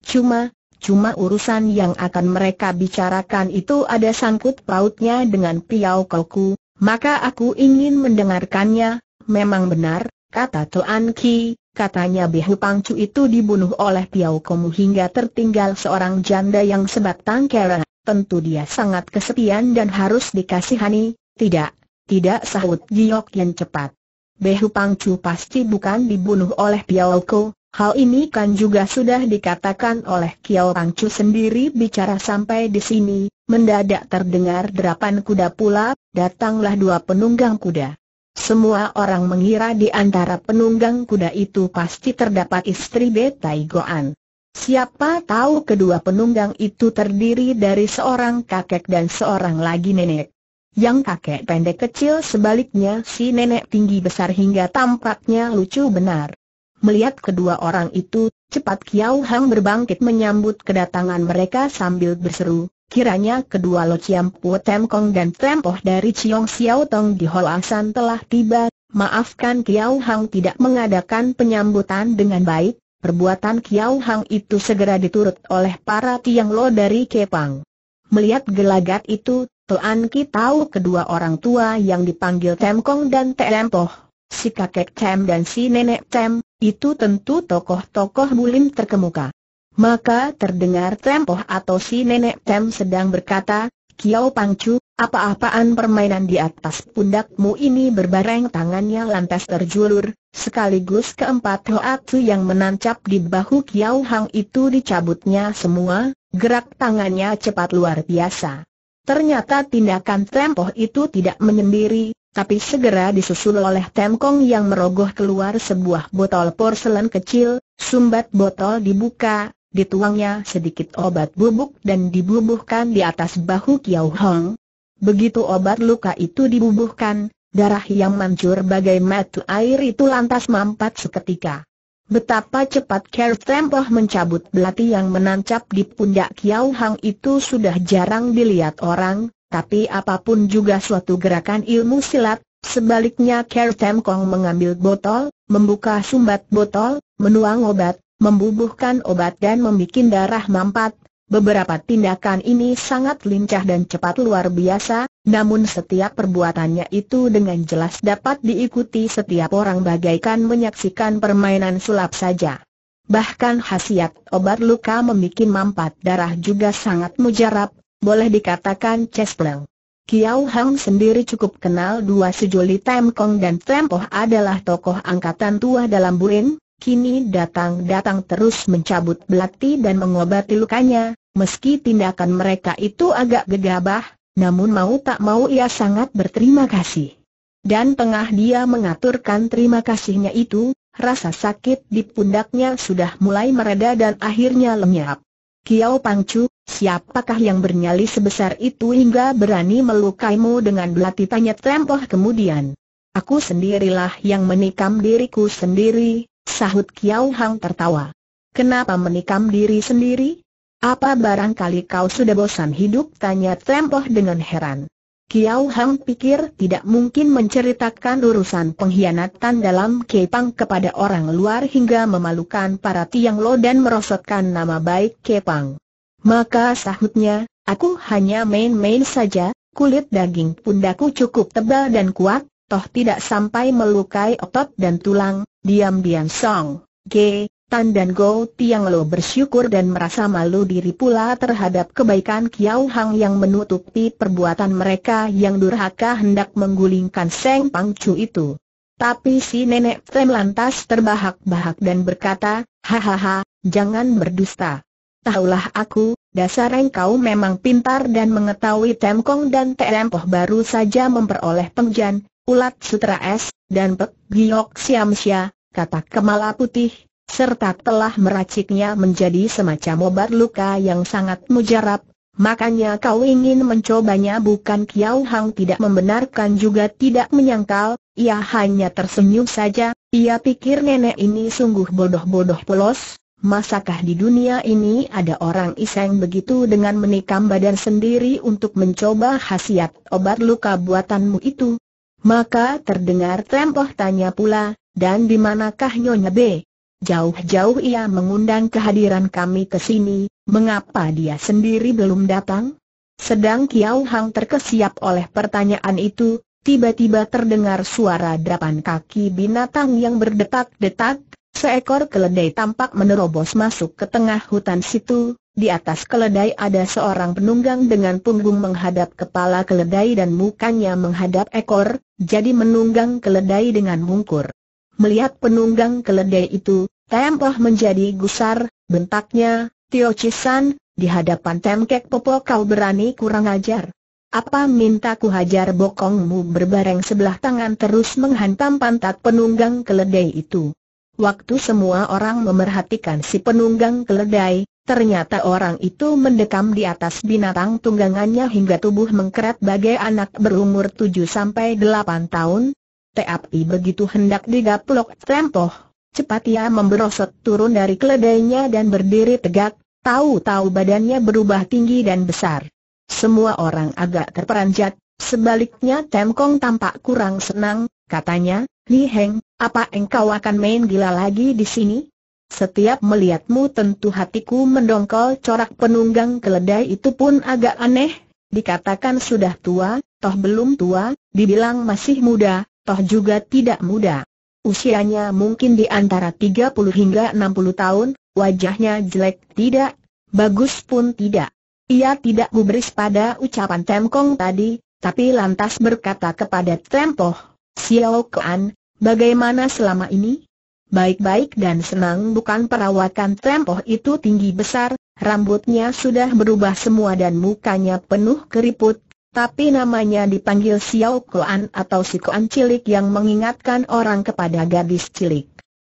Cuma, cuma urusan yang akan mereka bicarakan itu ada sangkut pautnya dengan Piau Koku, maka aku ingin mendengarkannya, memang benar, kata Tuan Ki, katanya Behu Pangcu itu dibunuh oleh Piau Komu hingga tertinggal seorang janda yang sebatang kera. Tentu dia sangat kesepian dan harus dikasihani, tidak, tidak sahut Giok yang cepat. Behu Pangcu pasti bukan dibunuh oleh Komu. Hal ini kan juga sudah dikatakan oleh Kiao Pangcu sendiri bicara sampai di sini, mendadak terdengar derapan kuda pula, datanglah dua penunggang kuda. Semua orang mengira di antara penunggang kuda itu pasti terdapat istri Betai Goan. Siapa tahu kedua penunggang itu terdiri dari seorang kakek dan seorang lagi nenek. Yang kakek pendek kecil sebaliknya si nenek tinggi besar hingga tampaknya lucu benar. Melihat kedua orang itu, cepat Kiao Hang berbangkit menyambut kedatangan mereka sambil berseru, kiranya kedua Lo Chiam Pu Tem Kong dan Tempoh dari Chiong Xiao Tong di Holasan telah tiba, maafkan Kiao Hang tidak mengadakan penyambutan dengan baik, perbuatan Kiao Hang itu segera diturut oleh para Tiang Lo dari Kepang. Melihat gelagat itu, Tuan Ki tahu kedua orang tua yang dipanggil Tem Kong dan Tempoh si kakek Cem dan si nenek Cem, itu tentu tokoh-tokoh bulim terkemuka. Maka terdengar tempoh atau si nenek Cem sedang berkata, Kiao Pangcu, apa-apaan permainan di atas pundakmu ini berbareng tangannya lantas terjulur, sekaligus keempat hoatu yang menancap di bahu Kiao Hang itu dicabutnya semua, gerak tangannya cepat luar biasa. Ternyata tindakan tempoh itu tidak menyendiri, tapi segera disusul oleh Temkong yang merogoh keluar sebuah botol porselen kecil, sumbat botol dibuka, dituangnya sedikit obat bubuk dan dibubuhkan di atas bahu Kiao Hong. Begitu obat luka itu dibubuhkan, darah yang mancur bagai mata air itu lantas mampat seketika. Betapa cepat Ker Tempoh mencabut belati yang menancap di pundak Kiao Hang itu sudah jarang dilihat orang, tapi apapun juga suatu gerakan ilmu silat, sebaliknya Ker Tem Kong mengambil botol, membuka sumbat botol, menuang obat, membubuhkan obat dan membuat darah mampat, Beberapa tindakan ini sangat lincah dan cepat luar biasa, namun setiap perbuatannya itu dengan jelas dapat diikuti setiap orang bagaikan menyaksikan permainan sulap saja. Bahkan khasiat obat luka membuat mampat darah juga sangat mujarab, boleh dikatakan cespleng. Kiao Hang sendiri cukup kenal dua sejoli Temkong dan Tempoh adalah tokoh angkatan tua dalam Buin, kini datang-datang terus mencabut belati dan mengobati lukanya, meski tindakan mereka itu agak gegabah, namun mau tak mau ia sangat berterima kasih. Dan tengah dia mengaturkan terima kasihnya itu, rasa sakit di pundaknya sudah mulai mereda dan akhirnya lenyap. Kiao Pangcu, Siapakah yang bernyali sebesar itu hingga berani melukaimu dengan belati tanya tempoh kemudian? Aku sendirilah yang menikam diriku sendiri, sahut Kiao Hang tertawa. Kenapa menikam diri sendiri? Apa barangkali kau sudah bosan hidup? Tanya tempoh dengan heran. Kiao Hang pikir tidak mungkin menceritakan urusan pengkhianatan dalam Kepang kepada orang luar hingga memalukan para Tiang Lo dan merosotkan nama baik Kepang. Maka sahutnya, aku hanya main-main saja, kulit daging pundaku cukup tebal dan kuat, toh tidak sampai melukai otot dan tulang, diam-diam Song, G, Tan dan Go Tiang Lo bersyukur dan merasa malu diri pula terhadap kebaikan Kiao Hang yang menutupi perbuatan mereka yang durhaka hendak menggulingkan Seng Pangcu itu. Tapi si nenek Tem lantas terbahak-bahak dan berkata, hahaha, jangan berdusta. Tahulah aku, dasar engkau memang pintar dan mengetahui Temkong dan Tempoh baru saja memperoleh pengjan, ulat sutra es, dan pek giok sia, kata Kemala Putih, serta telah meraciknya menjadi semacam obat luka yang sangat mujarab, Makanya kau ingin mencobanya bukan kiau Hang tidak membenarkan juga tidak menyangkal, ia hanya tersenyum saja, ia pikir nenek ini sungguh bodoh-bodoh polos, Masakah di dunia ini ada orang iseng begitu dengan menikam badan sendiri untuk mencoba khasiat obat luka buatanmu itu? Maka terdengar tempoh tanya pula, dan di manakah Nyonya B? Jauh-jauh ia mengundang kehadiran kami ke sini, mengapa dia sendiri belum datang? Sedang Kiao Hang terkesiap oleh pertanyaan itu, tiba-tiba terdengar suara derapan kaki binatang yang berdetak-detak, Seekor keledai tampak menerobos masuk ke tengah hutan situ, di atas keledai ada seorang penunggang dengan punggung menghadap kepala keledai dan mukanya menghadap ekor, jadi menunggang keledai dengan mungkur. Melihat penunggang keledai itu, Tempoh menjadi gusar, bentaknya, Tio Cisan, di hadapan Temkek Popo kau berani kurang ajar. Apa minta ku hajar bokongmu berbareng sebelah tangan terus menghantam pantat penunggang keledai itu. Waktu semua orang memerhatikan si penunggang keledai, ternyata orang itu mendekam di atas binatang tunggangannya hingga tubuh mengkeret bagai anak berumur 7-8 tahun. Tapi begitu hendak digaplok tempoh, cepat ia memberosot turun dari keledainya dan berdiri tegak, tahu-tahu badannya berubah tinggi dan besar. Semua orang agak terperanjat, sebaliknya Temkong tampak kurang senang, katanya, Li Heng, apa engkau akan main gila lagi di sini? Setiap melihatmu tentu hatiku mendongkol corak penunggang keledai itu pun agak aneh, dikatakan sudah tua, toh belum tua, dibilang masih muda, toh juga tidak muda. Usianya mungkin di antara 30 hingga 60 tahun, wajahnya jelek tidak, bagus pun tidak. Ia tidak gubris pada ucapan Temkong tadi, tapi lantas berkata kepada Tempoh, Xiao Kuan, Bagaimana selama ini? Baik-baik dan senang bukan perawakan tempoh itu tinggi besar, rambutnya sudah berubah semua dan mukanya penuh keriput, tapi namanya dipanggil Xiao Kuan atau si Kuan cilik yang mengingatkan orang kepada gadis cilik.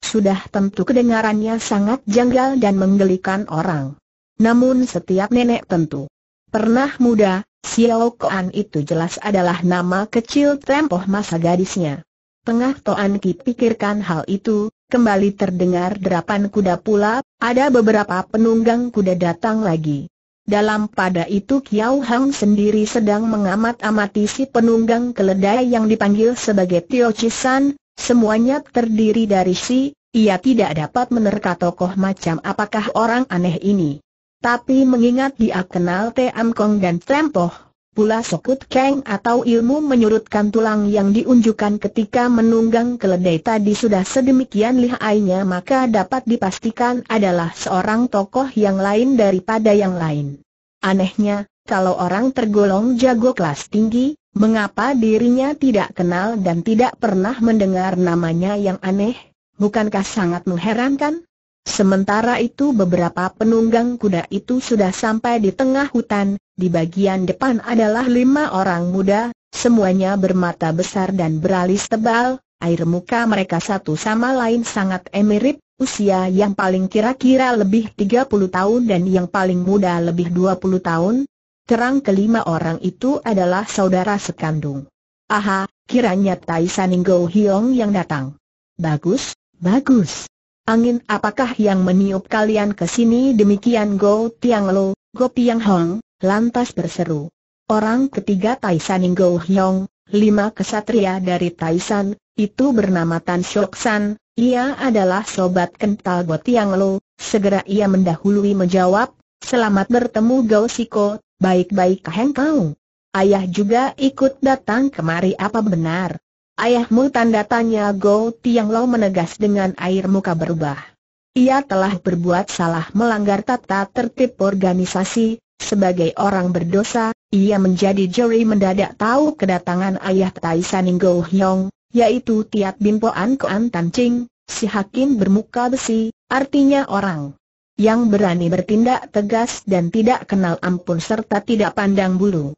Sudah tentu kedengarannya sangat janggal dan menggelikan orang. Namun setiap nenek tentu pernah muda, Xiao Kuan itu jelas adalah nama kecil tempoh masa gadisnya. Tengah Toan Ki pikirkan hal itu, kembali terdengar derapan kuda pula, ada beberapa penunggang kuda datang lagi. Dalam pada itu Kiao Hang sendiri sedang mengamat-amati si penunggang keledai yang dipanggil sebagai Tio Chisan, semuanya terdiri dari si, ia tidak dapat menerka tokoh macam apakah orang aneh ini. Tapi mengingat dia kenal Te Am Kong dan Tempoh pula sokut keng atau ilmu menyurutkan tulang yang diunjukkan ketika menunggang keledai tadi sudah sedemikian lihainya maka dapat dipastikan adalah seorang tokoh yang lain daripada yang lain. Anehnya, kalau orang tergolong jago kelas tinggi, mengapa dirinya tidak kenal dan tidak pernah mendengar namanya yang aneh? Bukankah sangat mengherankan? Sementara itu beberapa penunggang kuda itu sudah sampai di tengah hutan, di bagian depan adalah lima orang muda, semuanya bermata besar dan beralis tebal, air muka mereka satu sama lain sangat emirip, usia yang paling kira-kira lebih 30 tahun dan yang paling muda lebih 20 tahun. Terang kelima orang itu adalah saudara sekandung. Aha, kiranya Tai Saninggo Hiong yang datang. Bagus, bagus. Angin apakah yang meniup kalian ke sini demikian Go Tiang Lo, Go Piang Hong, lantas berseru. Orang ketiga Taisan Go Hyong, lima kesatria dari Taisan, itu bernama Tan Shok San, ia adalah sobat kental Go Tiang Lo, segera ia mendahului menjawab, selamat bertemu Go Siko, baik-baik kahengkau? kau. Ayah juga ikut datang kemari apa benar? Ayahmu tanda tanya Go Tiang Lo menegas dengan air muka berubah. Ia telah berbuat salah melanggar tata tertib organisasi, sebagai orang berdosa, ia menjadi juri mendadak tahu kedatangan ayah Tai Saning Go Hyong, yaitu Tiat Bimpoan Koan Tan Ching, si hakim bermuka besi, artinya orang yang berani bertindak tegas dan tidak kenal ampun serta tidak pandang bulu.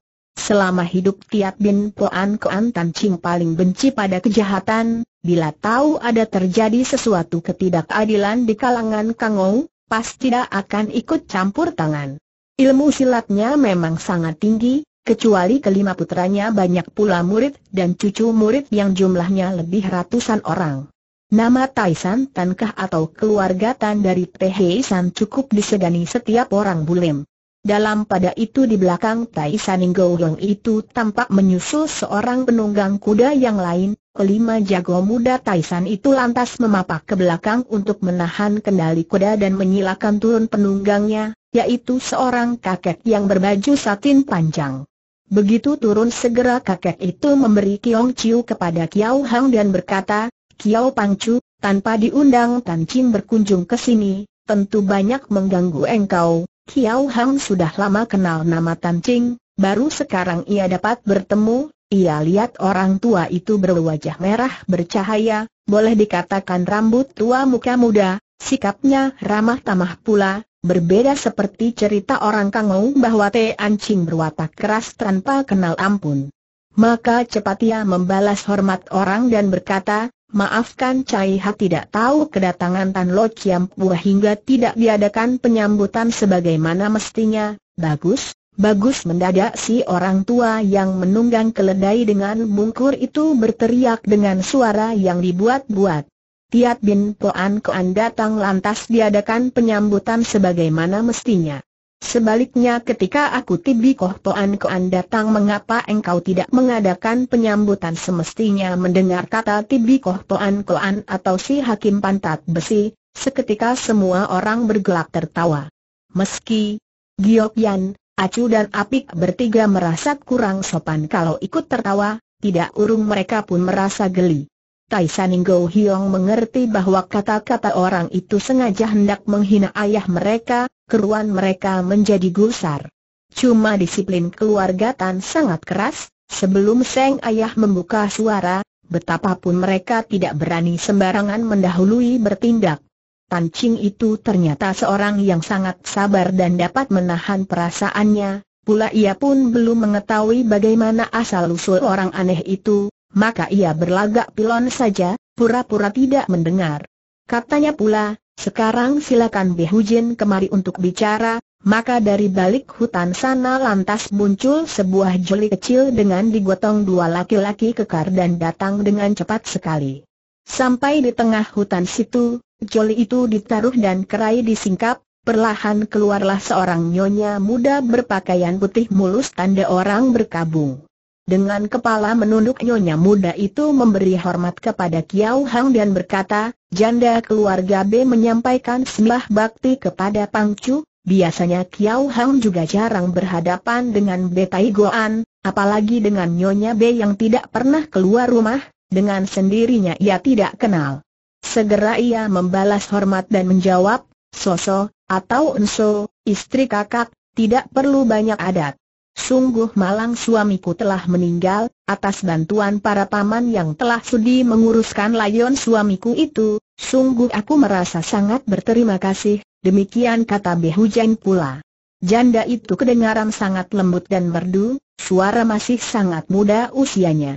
Selama hidup Tiap Bin Poan Koan Tan Ching paling benci pada kejahatan, bila tahu ada terjadi sesuatu ketidakadilan di kalangan Kangou, pasti tidak akan ikut campur tangan. Ilmu silatnya memang sangat tinggi, kecuali kelima putranya banyak pula murid dan cucu murid yang jumlahnya lebih ratusan orang. Nama Taisan Tankah atau keluarga Tan dari San cukup disegani setiap orang bulim. Dalam pada itu di belakang Tai Saning Gohong itu tampak menyusul seorang penunggang kuda yang lain, kelima jago muda Tai San itu lantas memapak ke belakang untuk menahan kendali kuda dan menyilakan turun penunggangnya, yaitu seorang kakek yang berbaju satin panjang. Begitu turun segera kakek itu memberi Kiong Chiu kepada Kiao Hang dan berkata, Kiao Pangcu, tanpa diundang Tan Chin berkunjung ke sini, tentu banyak mengganggu engkau, Kiao Hang sudah lama kenal nama Tan Ching, baru sekarang ia dapat bertemu, ia lihat orang tua itu berwajah merah bercahaya, boleh dikatakan rambut tua muka muda, sikapnya ramah tamah pula, berbeda seperti cerita orang Kangou bahwa Te Ching berwatak keras tanpa kenal ampun. Maka cepat ia membalas hormat orang dan berkata, Maafkan Cai Ha tidak tahu kedatangan Tan Lo Chiam Pua hingga tidak diadakan penyambutan sebagaimana mestinya, bagus, bagus mendadak si orang tua yang menunggang keledai dengan mungkur itu berteriak dengan suara yang dibuat-buat. Tiat bin Poan Koan datang lantas diadakan penyambutan sebagaimana mestinya. Sebaliknya ketika aku Tibi Koh poan Koan datang mengapa engkau tidak mengadakan penyambutan semestinya mendengar kata Tibi Koh poan Koan atau si Hakim Pantat Besi, seketika semua orang bergelak tertawa. Meski Giok Yan, Acu dan Apik bertiga merasa kurang sopan kalau ikut tertawa, tidak urung mereka pun merasa geli. Tai Saninggo Hiong mengerti bahwa kata-kata orang itu sengaja hendak menghina ayah mereka, keruan mereka menjadi gusar. Cuma disiplin keluarga Tan sangat keras, sebelum Seng Ayah membuka suara, betapapun mereka tidak berani sembarangan mendahului bertindak. Tan Ching itu ternyata seorang yang sangat sabar dan dapat menahan perasaannya, pula ia pun belum mengetahui bagaimana asal-usul orang aneh itu, maka ia berlagak pilon saja, pura-pura tidak mendengar. Katanya pula, sekarang silakan Bihujin kemari untuk bicara, maka dari balik hutan sana lantas muncul sebuah joli kecil dengan digotong dua laki-laki kekar dan datang dengan cepat sekali. Sampai di tengah hutan situ, joli itu ditaruh dan kerai disingkap, perlahan keluarlah seorang nyonya muda berpakaian putih mulus tanda orang berkabung. Dengan kepala menunduk nyonya muda itu memberi hormat kepada Kiao Hang dan berkata, Janda keluarga B menyampaikan sembah bakti kepada Pang Chu, biasanya Kiao Hang juga jarang berhadapan dengan Tai Goan, apalagi dengan nyonya B yang tidak pernah keluar rumah, dengan sendirinya ia tidak kenal. Segera ia membalas hormat dan menjawab, Soso, atau Enso, istri kakak, tidak perlu banyak adat. Sungguh malang suamiku telah meninggal, atas bantuan para paman yang telah sudi menguruskan layon suamiku itu, sungguh aku merasa sangat berterima kasih, demikian kata Behujan pula. Janda itu kedengaran sangat lembut dan merdu, suara masih sangat muda usianya.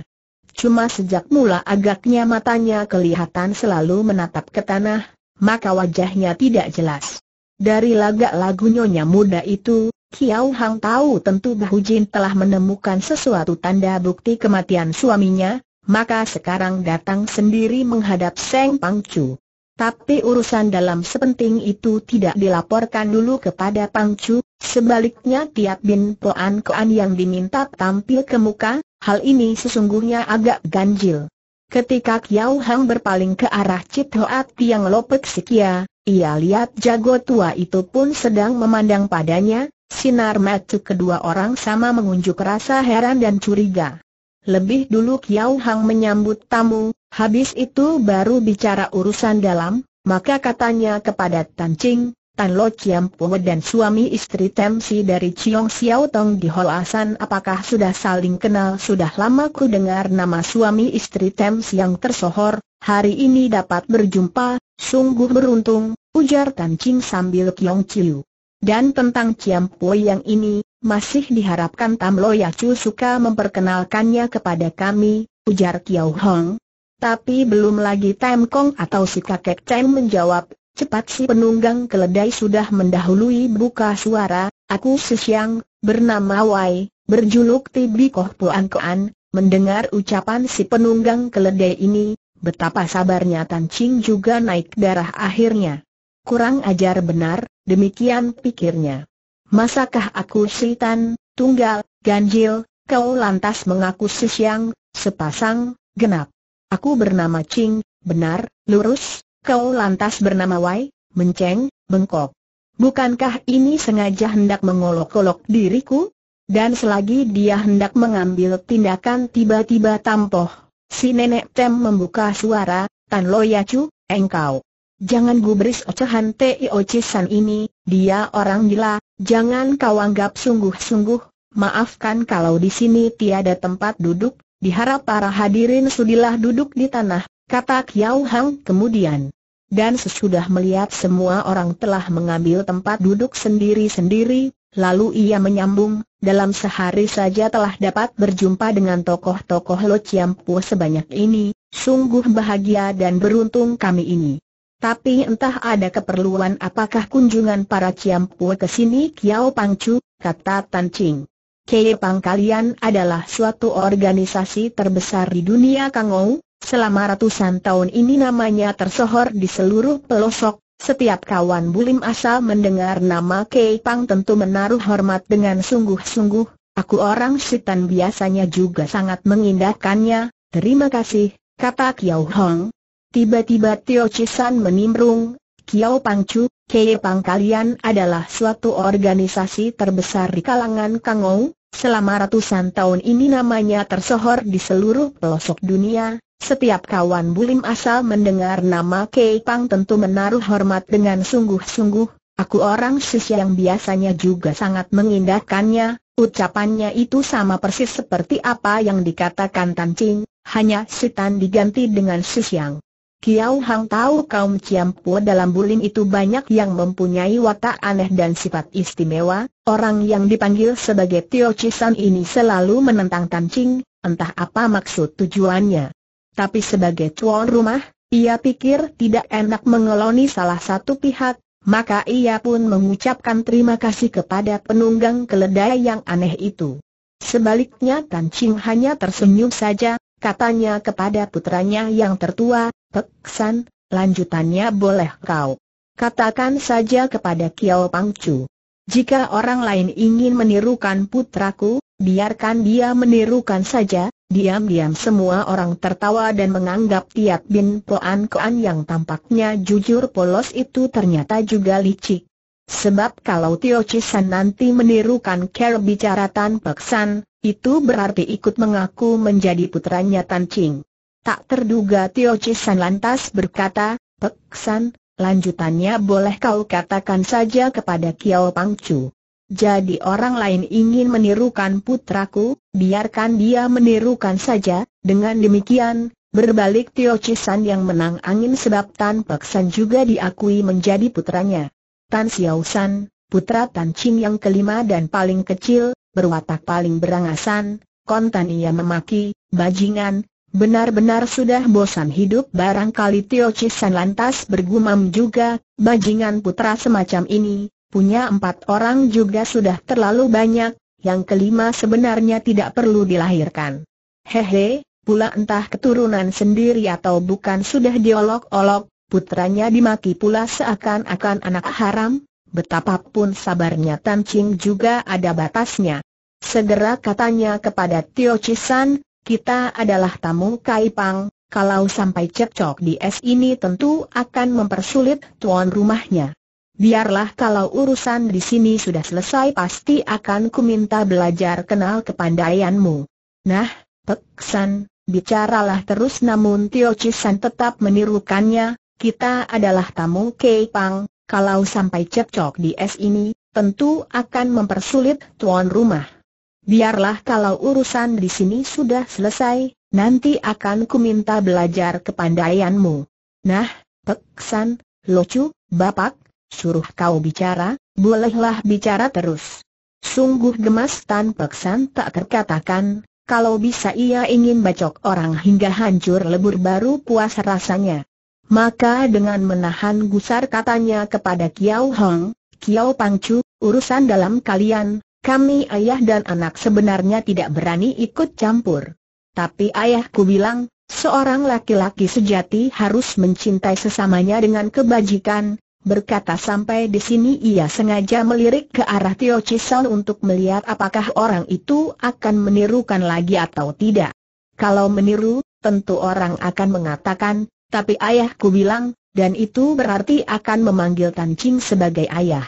Cuma sejak mula agaknya matanya kelihatan selalu menatap ke tanah, maka wajahnya tidak jelas. Dari lagak lagunya nyonya muda itu, Kiau Hang tahu tentu Bahu Jin telah menemukan sesuatu tanda bukti kematian suaminya, maka sekarang datang sendiri menghadap Seng Pang Chu. Tapi urusan dalam sepenting itu tidak dilaporkan dulu kepada Pang Chu, sebaliknya tiap bin Poan Koan yang diminta tampil ke muka, hal ini sesungguhnya agak ganjil. Ketika Kiau Hang berpaling ke arah Cit Hoat Tiang Lopek Sikia, ia lihat jago tua itu pun sedang memandang padanya, Sinar mata kedua orang sama mengunjuk rasa heran dan curiga. Lebih dulu Kiao Hang menyambut tamu, habis itu baru bicara urusan dalam, maka katanya kepada Tan Ching, Tan Lo Chiam Poh dan suami istri Temsi dari Chiong Xiao Tong di Asan apakah sudah saling kenal sudah lama ku dengar nama suami istri Temsi yang tersohor, hari ini dapat berjumpa, sungguh beruntung, ujar Tan Ching sambil Kiong Chiu. Dan tentang Ciam Pui yang ini, masih diharapkan Tam Loya Chu suka memperkenalkannya kepada kami, ujar Kiao Hong. Tapi belum lagi Tam Kong atau si kakek Tam menjawab, cepat si penunggang keledai sudah mendahului buka suara, aku sesiang, bernama Wai, berjuluk Tibi Koh Puan Koan, mendengar ucapan si penunggang keledai ini, betapa sabarnya Tan Ching juga naik darah akhirnya. Kurang ajar benar, demikian pikirnya. Masakah aku sitan, tunggal, ganjil, kau lantas mengaku siang, sepasang, genap. Aku bernama Ching, benar, lurus, kau lantas bernama Wai, menceng, bengkok. Bukankah ini sengaja hendak mengolok-olok diriku? Dan selagi dia hendak mengambil tindakan tiba-tiba tampoh, si nenek Tem membuka suara, Tan Loyacu, engkau. Jangan gubris ocehan Tioci San ini, dia orang gila, jangan kau anggap sungguh-sungguh, maafkan kalau di sini tiada tempat duduk, diharap para hadirin sudilah duduk di tanah, kata Kiao Hang kemudian. Dan sesudah melihat semua orang telah mengambil tempat duduk sendiri-sendiri, lalu ia menyambung, dalam sehari saja telah dapat berjumpa dengan tokoh-tokoh Lo Chiampu sebanyak ini, sungguh bahagia dan beruntung kami ini. Tapi entah ada keperluan apakah kunjungan para Ciampu ke sini Kiao Pangcu, kata Tan Ching. Kepang kalian adalah suatu organisasi terbesar di dunia Kangou, selama ratusan tahun ini namanya tersohor di seluruh pelosok, setiap kawan bulim asal mendengar nama Kepang tentu menaruh hormat dengan sungguh-sungguh, aku orang sitan biasanya juga sangat mengindahkannya, terima kasih, kata Kiao Hong, Tiba-tiba Tio Chisan menimbrung, Kiao Pangcu, Kei Pang kalian adalah suatu organisasi terbesar di kalangan Kangou, selama ratusan tahun ini namanya tersohor di seluruh pelosok dunia, setiap kawan bulim asal mendengar nama Kei Pang tentu menaruh hormat dengan sungguh-sungguh, aku orang Sis yang biasanya juga sangat mengindahkannya, Ucapannya itu sama persis seperti apa yang dikatakan Tan Ching, hanya setan diganti dengan Sis Yang. Kiao Hang tahu kaum Ciampu dalam bulim itu banyak yang mempunyai watak aneh dan sifat istimewa, orang yang dipanggil sebagai Tio Chisan ini selalu menentang Tan Ching, entah apa maksud tujuannya. Tapi sebagai tuan rumah, ia pikir tidak enak mengeloni salah satu pihak, maka ia pun mengucapkan terima kasih kepada penunggang keledai yang aneh itu. Sebaliknya Tan Ching hanya tersenyum saja, katanya kepada putranya yang tertua, Peksan, lanjutannya boleh kau. Katakan saja kepada Kiao Pangcu. Jika orang lain ingin menirukan putraku, biarkan dia menirukan saja, diam-diam semua orang tertawa dan menganggap tiap Bin Poan Koan yang tampaknya jujur polos itu ternyata juga licik. Sebab kalau Tio Chisan nanti menirukan cara bicara Tan Pek itu berarti ikut mengaku menjadi putranya Tan Ching. Tak terduga Tio Chisan lantas berkata, Pek lanjutannya boleh kau katakan saja kepada Kiao Pang Chu. Jadi orang lain ingin menirukan putraku, biarkan dia menirukan saja, dengan demikian, berbalik Tio Chisan yang menang angin sebab Tan Pek juga diakui menjadi putranya. Tan Xiao San, putra Tan Ching yang kelima dan paling kecil, berwatak paling berangasan, kontan ia memaki, bajingan, benar-benar sudah bosan hidup barangkali Tio Chisan lantas bergumam juga, bajingan putra semacam ini, punya empat orang juga sudah terlalu banyak, yang kelima sebenarnya tidak perlu dilahirkan. Hehe, pula entah keturunan sendiri atau bukan sudah diolok-olok, Putranya dimaki pula seakan-akan anak haram, betapapun sabarnya Tan Ching juga ada batasnya. Segera katanya kepada Tio Chisan, kita adalah tamu Kaipang, kalau sampai cekcok di es ini tentu akan mempersulit tuan rumahnya. Biarlah kalau urusan di sini sudah selesai pasti akan kuminta belajar kenal kepandaianmu. Nah, San, bicaralah terus namun Tio Chisan tetap menirukannya, kita adalah tamu Kei Pang, kalau sampai cekcok di es ini, tentu akan mempersulit tuan rumah. Biarlah kalau urusan di sini sudah selesai, nanti akan kuminta belajar kepandaianmu. Nah, Peksan, Locu, Bapak, suruh kau bicara, bolehlah bicara terus. Sungguh gemas Tan Peksan tak terkatakan, kalau bisa ia ingin bacok orang hingga hancur lebur baru puas rasanya. Maka dengan menahan gusar katanya kepada Kiao Hong, Kiao Pangcu, urusan dalam kalian, kami ayah dan anak sebenarnya tidak berani ikut campur. Tapi ayahku bilang, seorang laki-laki sejati harus mencintai sesamanya dengan kebajikan, Berkata sampai di sini ia sengaja melirik ke arah Tio Chisel untuk melihat apakah orang itu akan menirukan lagi atau tidak. Kalau meniru, tentu orang akan mengatakan, tapi ayahku bilang, dan itu berarti akan memanggil Tan Ching sebagai ayah.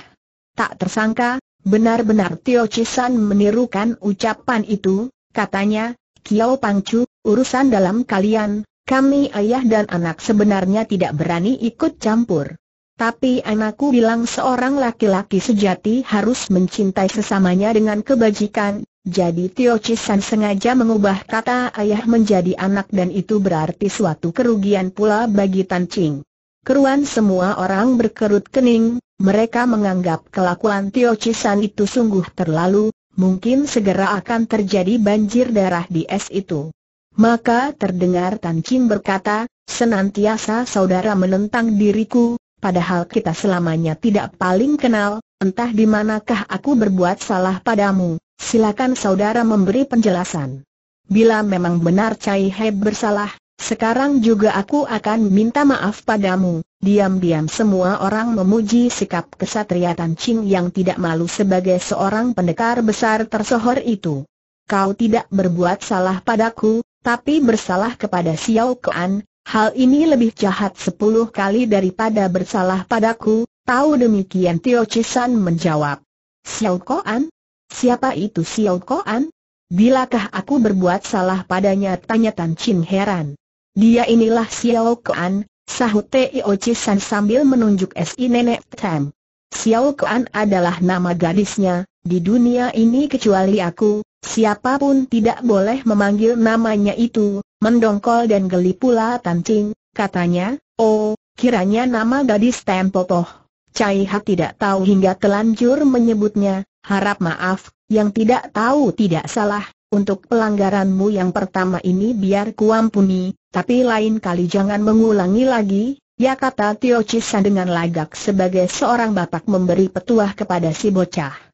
Tak tersangka, benar-benar Tio Chisan menirukan ucapan itu, katanya, Kiao Pangcu, urusan dalam kalian, kami ayah dan anak sebenarnya tidak berani ikut campur. Tapi anakku bilang seorang laki-laki sejati harus mencintai sesamanya dengan kebajikan, jadi Tio Chisan sengaja mengubah kata ayah menjadi anak dan itu berarti suatu kerugian pula bagi Tan Ching. Keruan semua orang berkerut kening, mereka menganggap kelakuan Tio Chisan itu sungguh terlalu, mungkin segera akan terjadi banjir darah di es itu. Maka terdengar Tan Ching berkata, senantiasa saudara menentang diriku, Padahal kita selamanya tidak paling kenal, entah di manakah aku berbuat salah padamu, silakan saudara memberi penjelasan. Bila memang benar Cai He bersalah, sekarang juga aku akan minta maaf padamu. Diam-diam semua orang memuji sikap kesatria Tan yang tidak malu sebagai seorang pendekar besar tersohor itu. Kau tidak berbuat salah padaku, tapi bersalah kepada Xiao Kuan, Hal ini lebih jahat sepuluh kali daripada bersalah padaku, tahu demikian Tio Chisan menjawab. Xiao Koan? Siapa itu Xiao Koan? Bilakah aku berbuat salah padanya? Tanya Tan Chin heran. Dia inilah Xiao Koan, sahut Tio Chisan sambil menunjuk si nenek Tam. Xiao Koan adalah nama gadisnya, di dunia ini kecuali aku, siapapun tidak boleh memanggil namanya itu, mendongkol dan geli pula Tancing, katanya, oh, kiranya nama gadis Tempopoh. Cai Hak tidak tahu hingga telanjur menyebutnya, harap maaf, yang tidak tahu tidak salah, untuk pelanggaranmu yang pertama ini biar kuampuni, tapi lain kali jangan mengulangi lagi, Ya kata Tio Chisan dengan lagak sebagai seorang bapak memberi petuah kepada si bocah.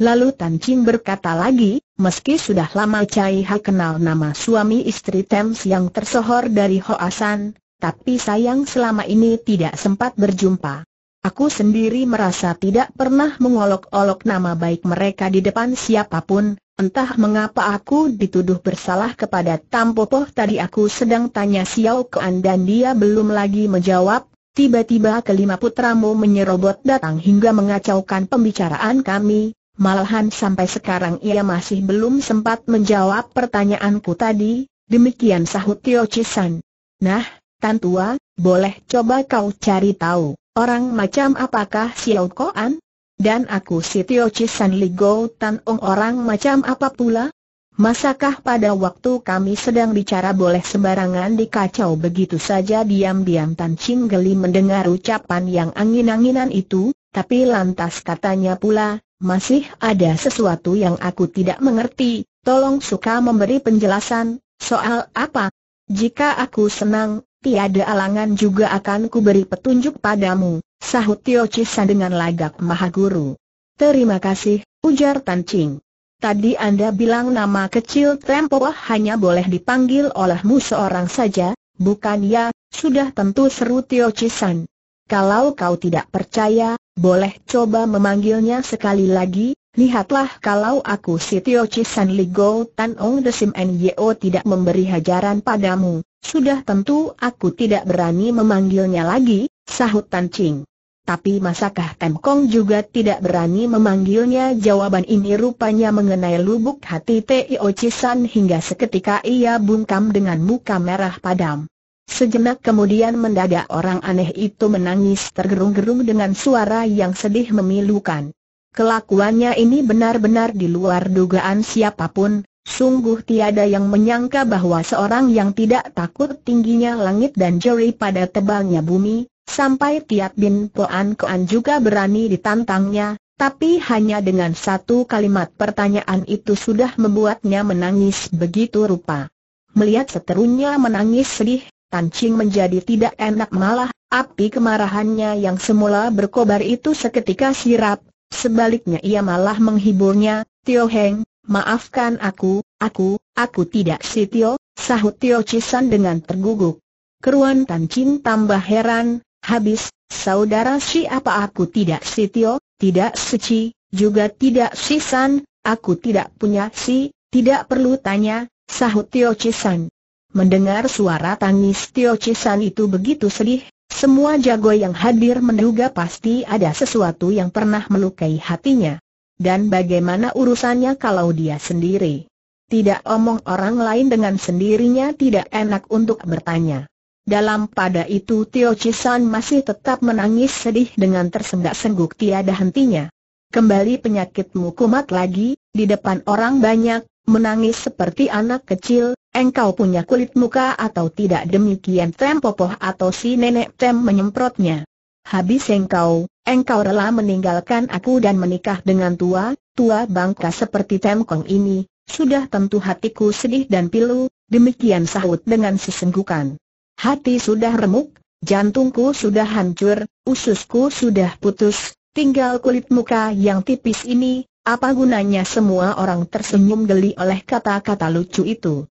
Lalu Tan Ching berkata lagi, meski sudah lama Cai Ha kenal nama suami istri Thames yang tersohor dari Hoasan, tapi sayang selama ini tidak sempat berjumpa. Aku sendiri merasa tidak pernah mengolok-olok nama baik mereka di depan siapapun, entah mengapa aku dituduh bersalah kepada Tam Popoh tadi aku sedang tanya Xiao ke dan dia belum lagi menjawab, tiba-tiba kelima putramu menyerobot datang hingga mengacaukan pembicaraan kami, Malahan sampai sekarang ia masih belum sempat menjawab pertanyaanku tadi, demikian sahut Tio Chisan. Nah, Tan Tua, boleh coba kau cari tahu, orang macam apakah Xiao Koan? Dan aku si Tio Chisan Ligo Tan Ong orang macam apa pula? Masakah pada waktu kami sedang bicara boleh sembarangan dikacau begitu saja diam-diam Tan Ching geli mendengar ucapan yang angin-anginan itu, tapi lantas katanya pula, masih ada sesuatu yang aku tidak mengerti, tolong suka memberi penjelasan, soal apa? Jika aku senang, tiada alangan juga akan kuberi petunjuk padamu, sahut Tio Chisan dengan lagak maha guru. Terima kasih, ujar Tan Ching. Tadi Anda bilang nama kecil Tempo hanya boleh dipanggil olehmu seorang saja, bukan ya, sudah tentu seru Tio Chisan. Kalau kau tidak percaya, boleh coba memanggilnya sekali lagi, lihatlah kalau aku si Tio Chisan Go Tan Ong Desim Nyo tidak memberi hajaran padamu, sudah tentu aku tidak berani memanggilnya lagi, sahut Tan Ching. Tapi masakah Tem Kong juga tidak berani memanggilnya? Jawaban ini rupanya mengenai lubuk hati Tio Chisan hingga seketika ia bungkam dengan muka merah padam. Sejenak kemudian mendadak orang aneh itu menangis tergerung-gerung dengan suara yang sedih memilukan. Kelakuannya ini benar-benar di luar dugaan siapapun, sungguh tiada yang menyangka bahwa seorang yang tidak takut tingginya langit dan jeri pada tebalnya bumi, sampai Tiat Bin Poan Koan juga berani ditantangnya, tapi hanya dengan satu kalimat pertanyaan itu sudah membuatnya menangis begitu rupa. Melihat seterunya menangis sedih, Ching menjadi tidak enak malah, api kemarahannya yang semula berkobar itu seketika sirap, sebaliknya ia malah menghiburnya, Tio Heng, maafkan aku, aku, aku tidak si Tio, sahut Tio Cisan dengan terguguk. Keruan Ching tambah heran, habis, saudara si apa aku tidak si Tio, tidak si Suci, juga tidak si San, aku tidak punya si, tidak perlu tanya, sahut Tio Cisan. Mendengar suara tangis Tio Chisan itu begitu sedih, semua jago yang hadir menduga pasti ada sesuatu yang pernah melukai hatinya. Dan bagaimana urusannya kalau dia sendiri? Tidak omong orang lain dengan sendirinya tidak enak untuk bertanya. Dalam pada itu Tio Chisan masih tetap menangis sedih dengan tersenggak-sengguk tiada hentinya. Kembali penyakitmu kumat lagi, di depan orang banyak, menangis seperti anak kecil, Engkau punya kulit muka atau tidak demikian Tem Popoh atau si nenek Tem menyemprotnya. Habis engkau, engkau rela meninggalkan aku dan menikah dengan tua, tua bangka seperti Tem Kong ini, sudah tentu hatiku sedih dan pilu, demikian sahut dengan sesenggukan. Hati sudah remuk, jantungku sudah hancur, ususku sudah putus, tinggal kulit muka yang tipis ini, apa gunanya semua orang tersenyum geli oleh kata-kata lucu itu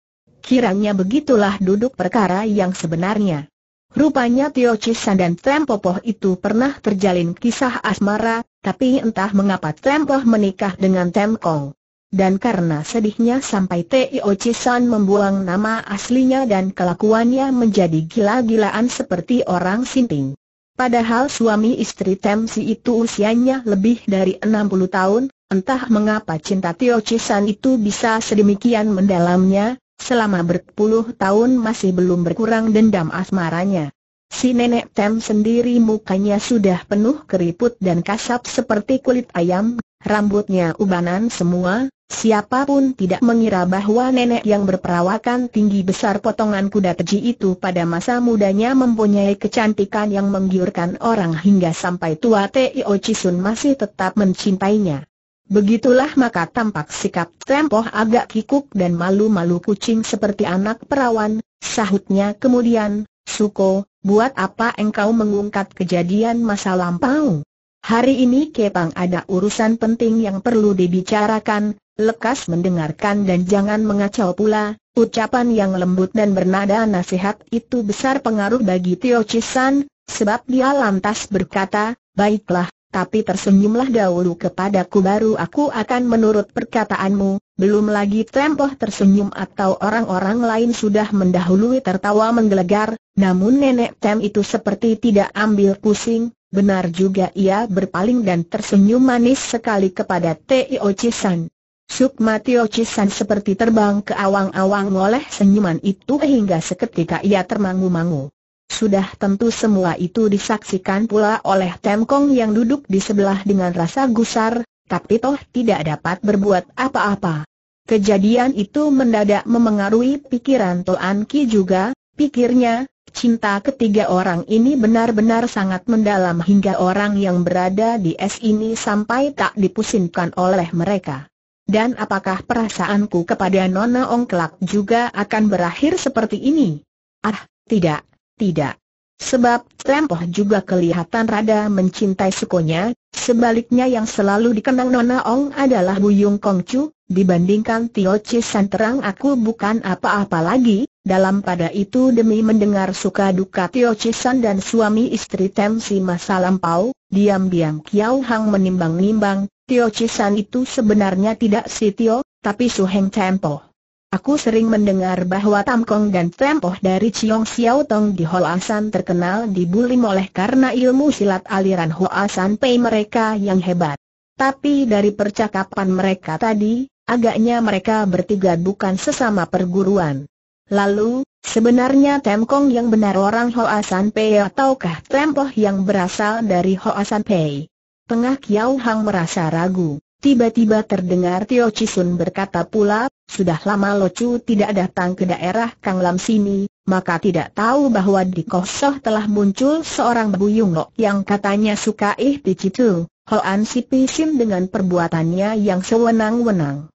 kiranya begitulah duduk perkara yang sebenarnya. Rupanya Tio Chisan dan Tempopoh itu pernah terjalin kisah asmara, tapi entah mengapa Tempoh menikah dengan Temkong. Dan karena sedihnya sampai Tio Chisan membuang nama aslinya dan kelakuannya menjadi gila-gilaan seperti orang sinting. Padahal suami istri Temsi itu usianya lebih dari 60 tahun, entah mengapa cinta Tio Chisan itu bisa sedemikian mendalamnya, selama berpuluh tahun masih belum berkurang dendam asmaranya. Si nenek Tem sendiri mukanya sudah penuh keriput dan kasap seperti kulit ayam, rambutnya ubanan semua, siapapun tidak mengira bahwa nenek yang berperawakan tinggi besar potongan kuda keji itu pada masa mudanya mempunyai kecantikan yang menggiurkan orang hingga sampai tua Tio Chisun masih tetap mencintainya. Begitulah maka tampak sikap tempoh agak kikuk dan malu-malu kucing seperti anak perawan, sahutnya kemudian, Suko, buat apa engkau mengungkat kejadian masa lampau? Hari ini Kepang ada urusan penting yang perlu dibicarakan, lekas mendengarkan dan jangan mengacau pula, ucapan yang lembut dan bernada nasihat itu besar pengaruh bagi Tio Chisan, sebab dia lantas berkata, baiklah, tapi tersenyumlah dahulu kepadaku baru aku akan menurut perkataanmu, belum lagi tempoh tersenyum atau orang-orang lain sudah mendahului tertawa menggelegar, namun nenek Tem itu seperti tidak ambil pusing, benar juga ia berpaling dan tersenyum manis sekali kepada Tio Chisan. Sukma Tio Chisan seperti terbang ke awang-awang oleh senyuman itu hingga seketika ia termangu-mangu. Sudah tentu semua itu disaksikan pula oleh Temkong yang duduk di sebelah dengan rasa gusar, tapi toh tidak dapat berbuat apa-apa. Kejadian itu mendadak memengaruhi pikiran Toan Ki juga, pikirnya, cinta ketiga orang ini benar-benar sangat mendalam hingga orang yang berada di es ini sampai tak dipusingkan oleh mereka. Dan apakah perasaanku kepada Nona Kelak juga akan berakhir seperti ini? Ah, tidak, tidak. Sebab Tempoh juga kelihatan rada mencintai sukonya, sebaliknya yang selalu dikenang Nona Ong adalah Buyung Chu, dibandingkan Tio San terang aku bukan apa-apa lagi, dalam pada itu demi mendengar suka duka Tio San dan suami istri Tem si masa lampau, diam-diam Kiao Hang menimbang-nimbang, Tio San itu sebenarnya tidak si Tio, tapi Su Heng Tempoh. Aku sering mendengar bahwa Tam Kong dan Tempoh dari Chiong Xiao Tong di Hoasan terkenal dibulim oleh karena ilmu silat aliran Hoasan Pei mereka yang hebat. Tapi dari percakapan mereka tadi, agaknya mereka bertiga bukan sesama perguruan. Lalu, sebenarnya Tem yang benar orang Hoasan Pei ataukah Tempoh yang berasal dari Hoasan Pei? Tengah Kiao Hang merasa ragu. Tiba-tiba terdengar Tio Chisun berkata pula, sudah lama Lo Chu tidak datang ke daerah Kang Lam sini, maka tidak tahu bahwa di Kosoh telah muncul seorang Buyung Lo yang katanya suka ih di situ. Hoan Si Sim dengan perbuatannya yang sewenang-wenang.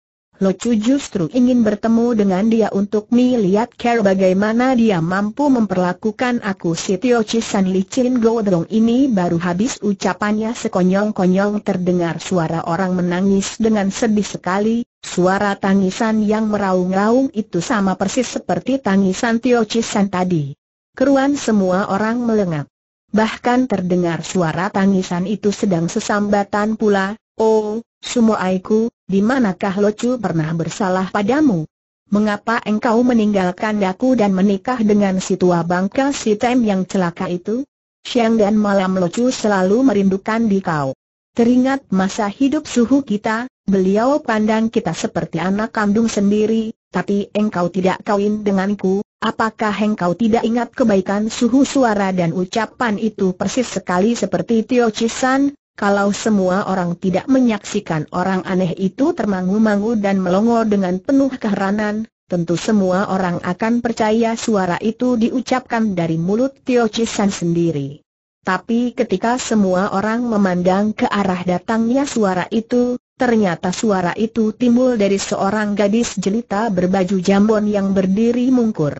Lo Chu justru ingin bertemu dengan dia untuk melihat cara bagaimana dia mampu memperlakukan aku si Tio San Li Chin Go Drong ini baru habis ucapannya sekonyong-konyong terdengar suara orang menangis dengan sedih sekali, suara tangisan yang meraung-raung itu sama persis seperti tangisan Tio San tadi. Keruan semua orang melengak. Bahkan terdengar suara tangisan itu sedang sesambatan pula, oh, sumo aiku, di manakah Locu pernah bersalah padamu? Mengapa engkau meninggalkan daku dan menikah dengan si tua bangka si Tem yang celaka itu? Siang dan malam Locu selalu merindukan di kau. Teringat masa hidup suhu kita, beliau pandang kita seperti anak kandung sendiri, tapi engkau tidak kawin denganku, apakah engkau tidak ingat kebaikan suhu suara dan ucapan itu persis sekali seperti Tio Chisan, kalau semua orang tidak menyaksikan orang aneh itu termangu-mangu dan melongo dengan penuh keheranan, tentu semua orang akan percaya suara itu diucapkan dari mulut Tio Chisan sendiri. Tapi ketika semua orang memandang ke arah datangnya suara itu, ternyata suara itu timbul dari seorang gadis jelita berbaju jambon yang berdiri mungkur.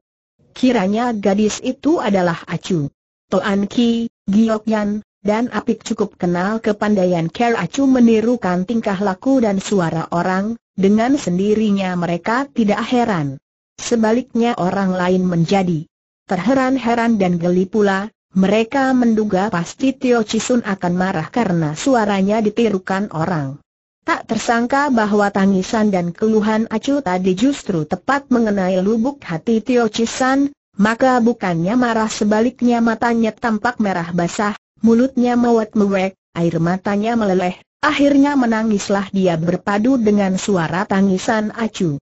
Kiranya gadis itu adalah Acu. Toan Ki, Giok Yan, dan Apik cukup kenal kepandaian Ker Acu menirukan tingkah laku dan suara orang, dengan sendirinya mereka tidak heran. Sebaliknya orang lain menjadi terheran-heran dan geli pula, mereka menduga pasti Tio Chisun akan marah karena suaranya ditirukan orang. Tak tersangka bahwa tangisan dan keluhan Acu tadi justru tepat mengenai lubuk hati Tio Chisun. maka bukannya marah sebaliknya matanya tampak merah basah, mulutnya mewet mewek, air matanya meleleh, akhirnya menangislah dia berpadu dengan suara tangisan acu.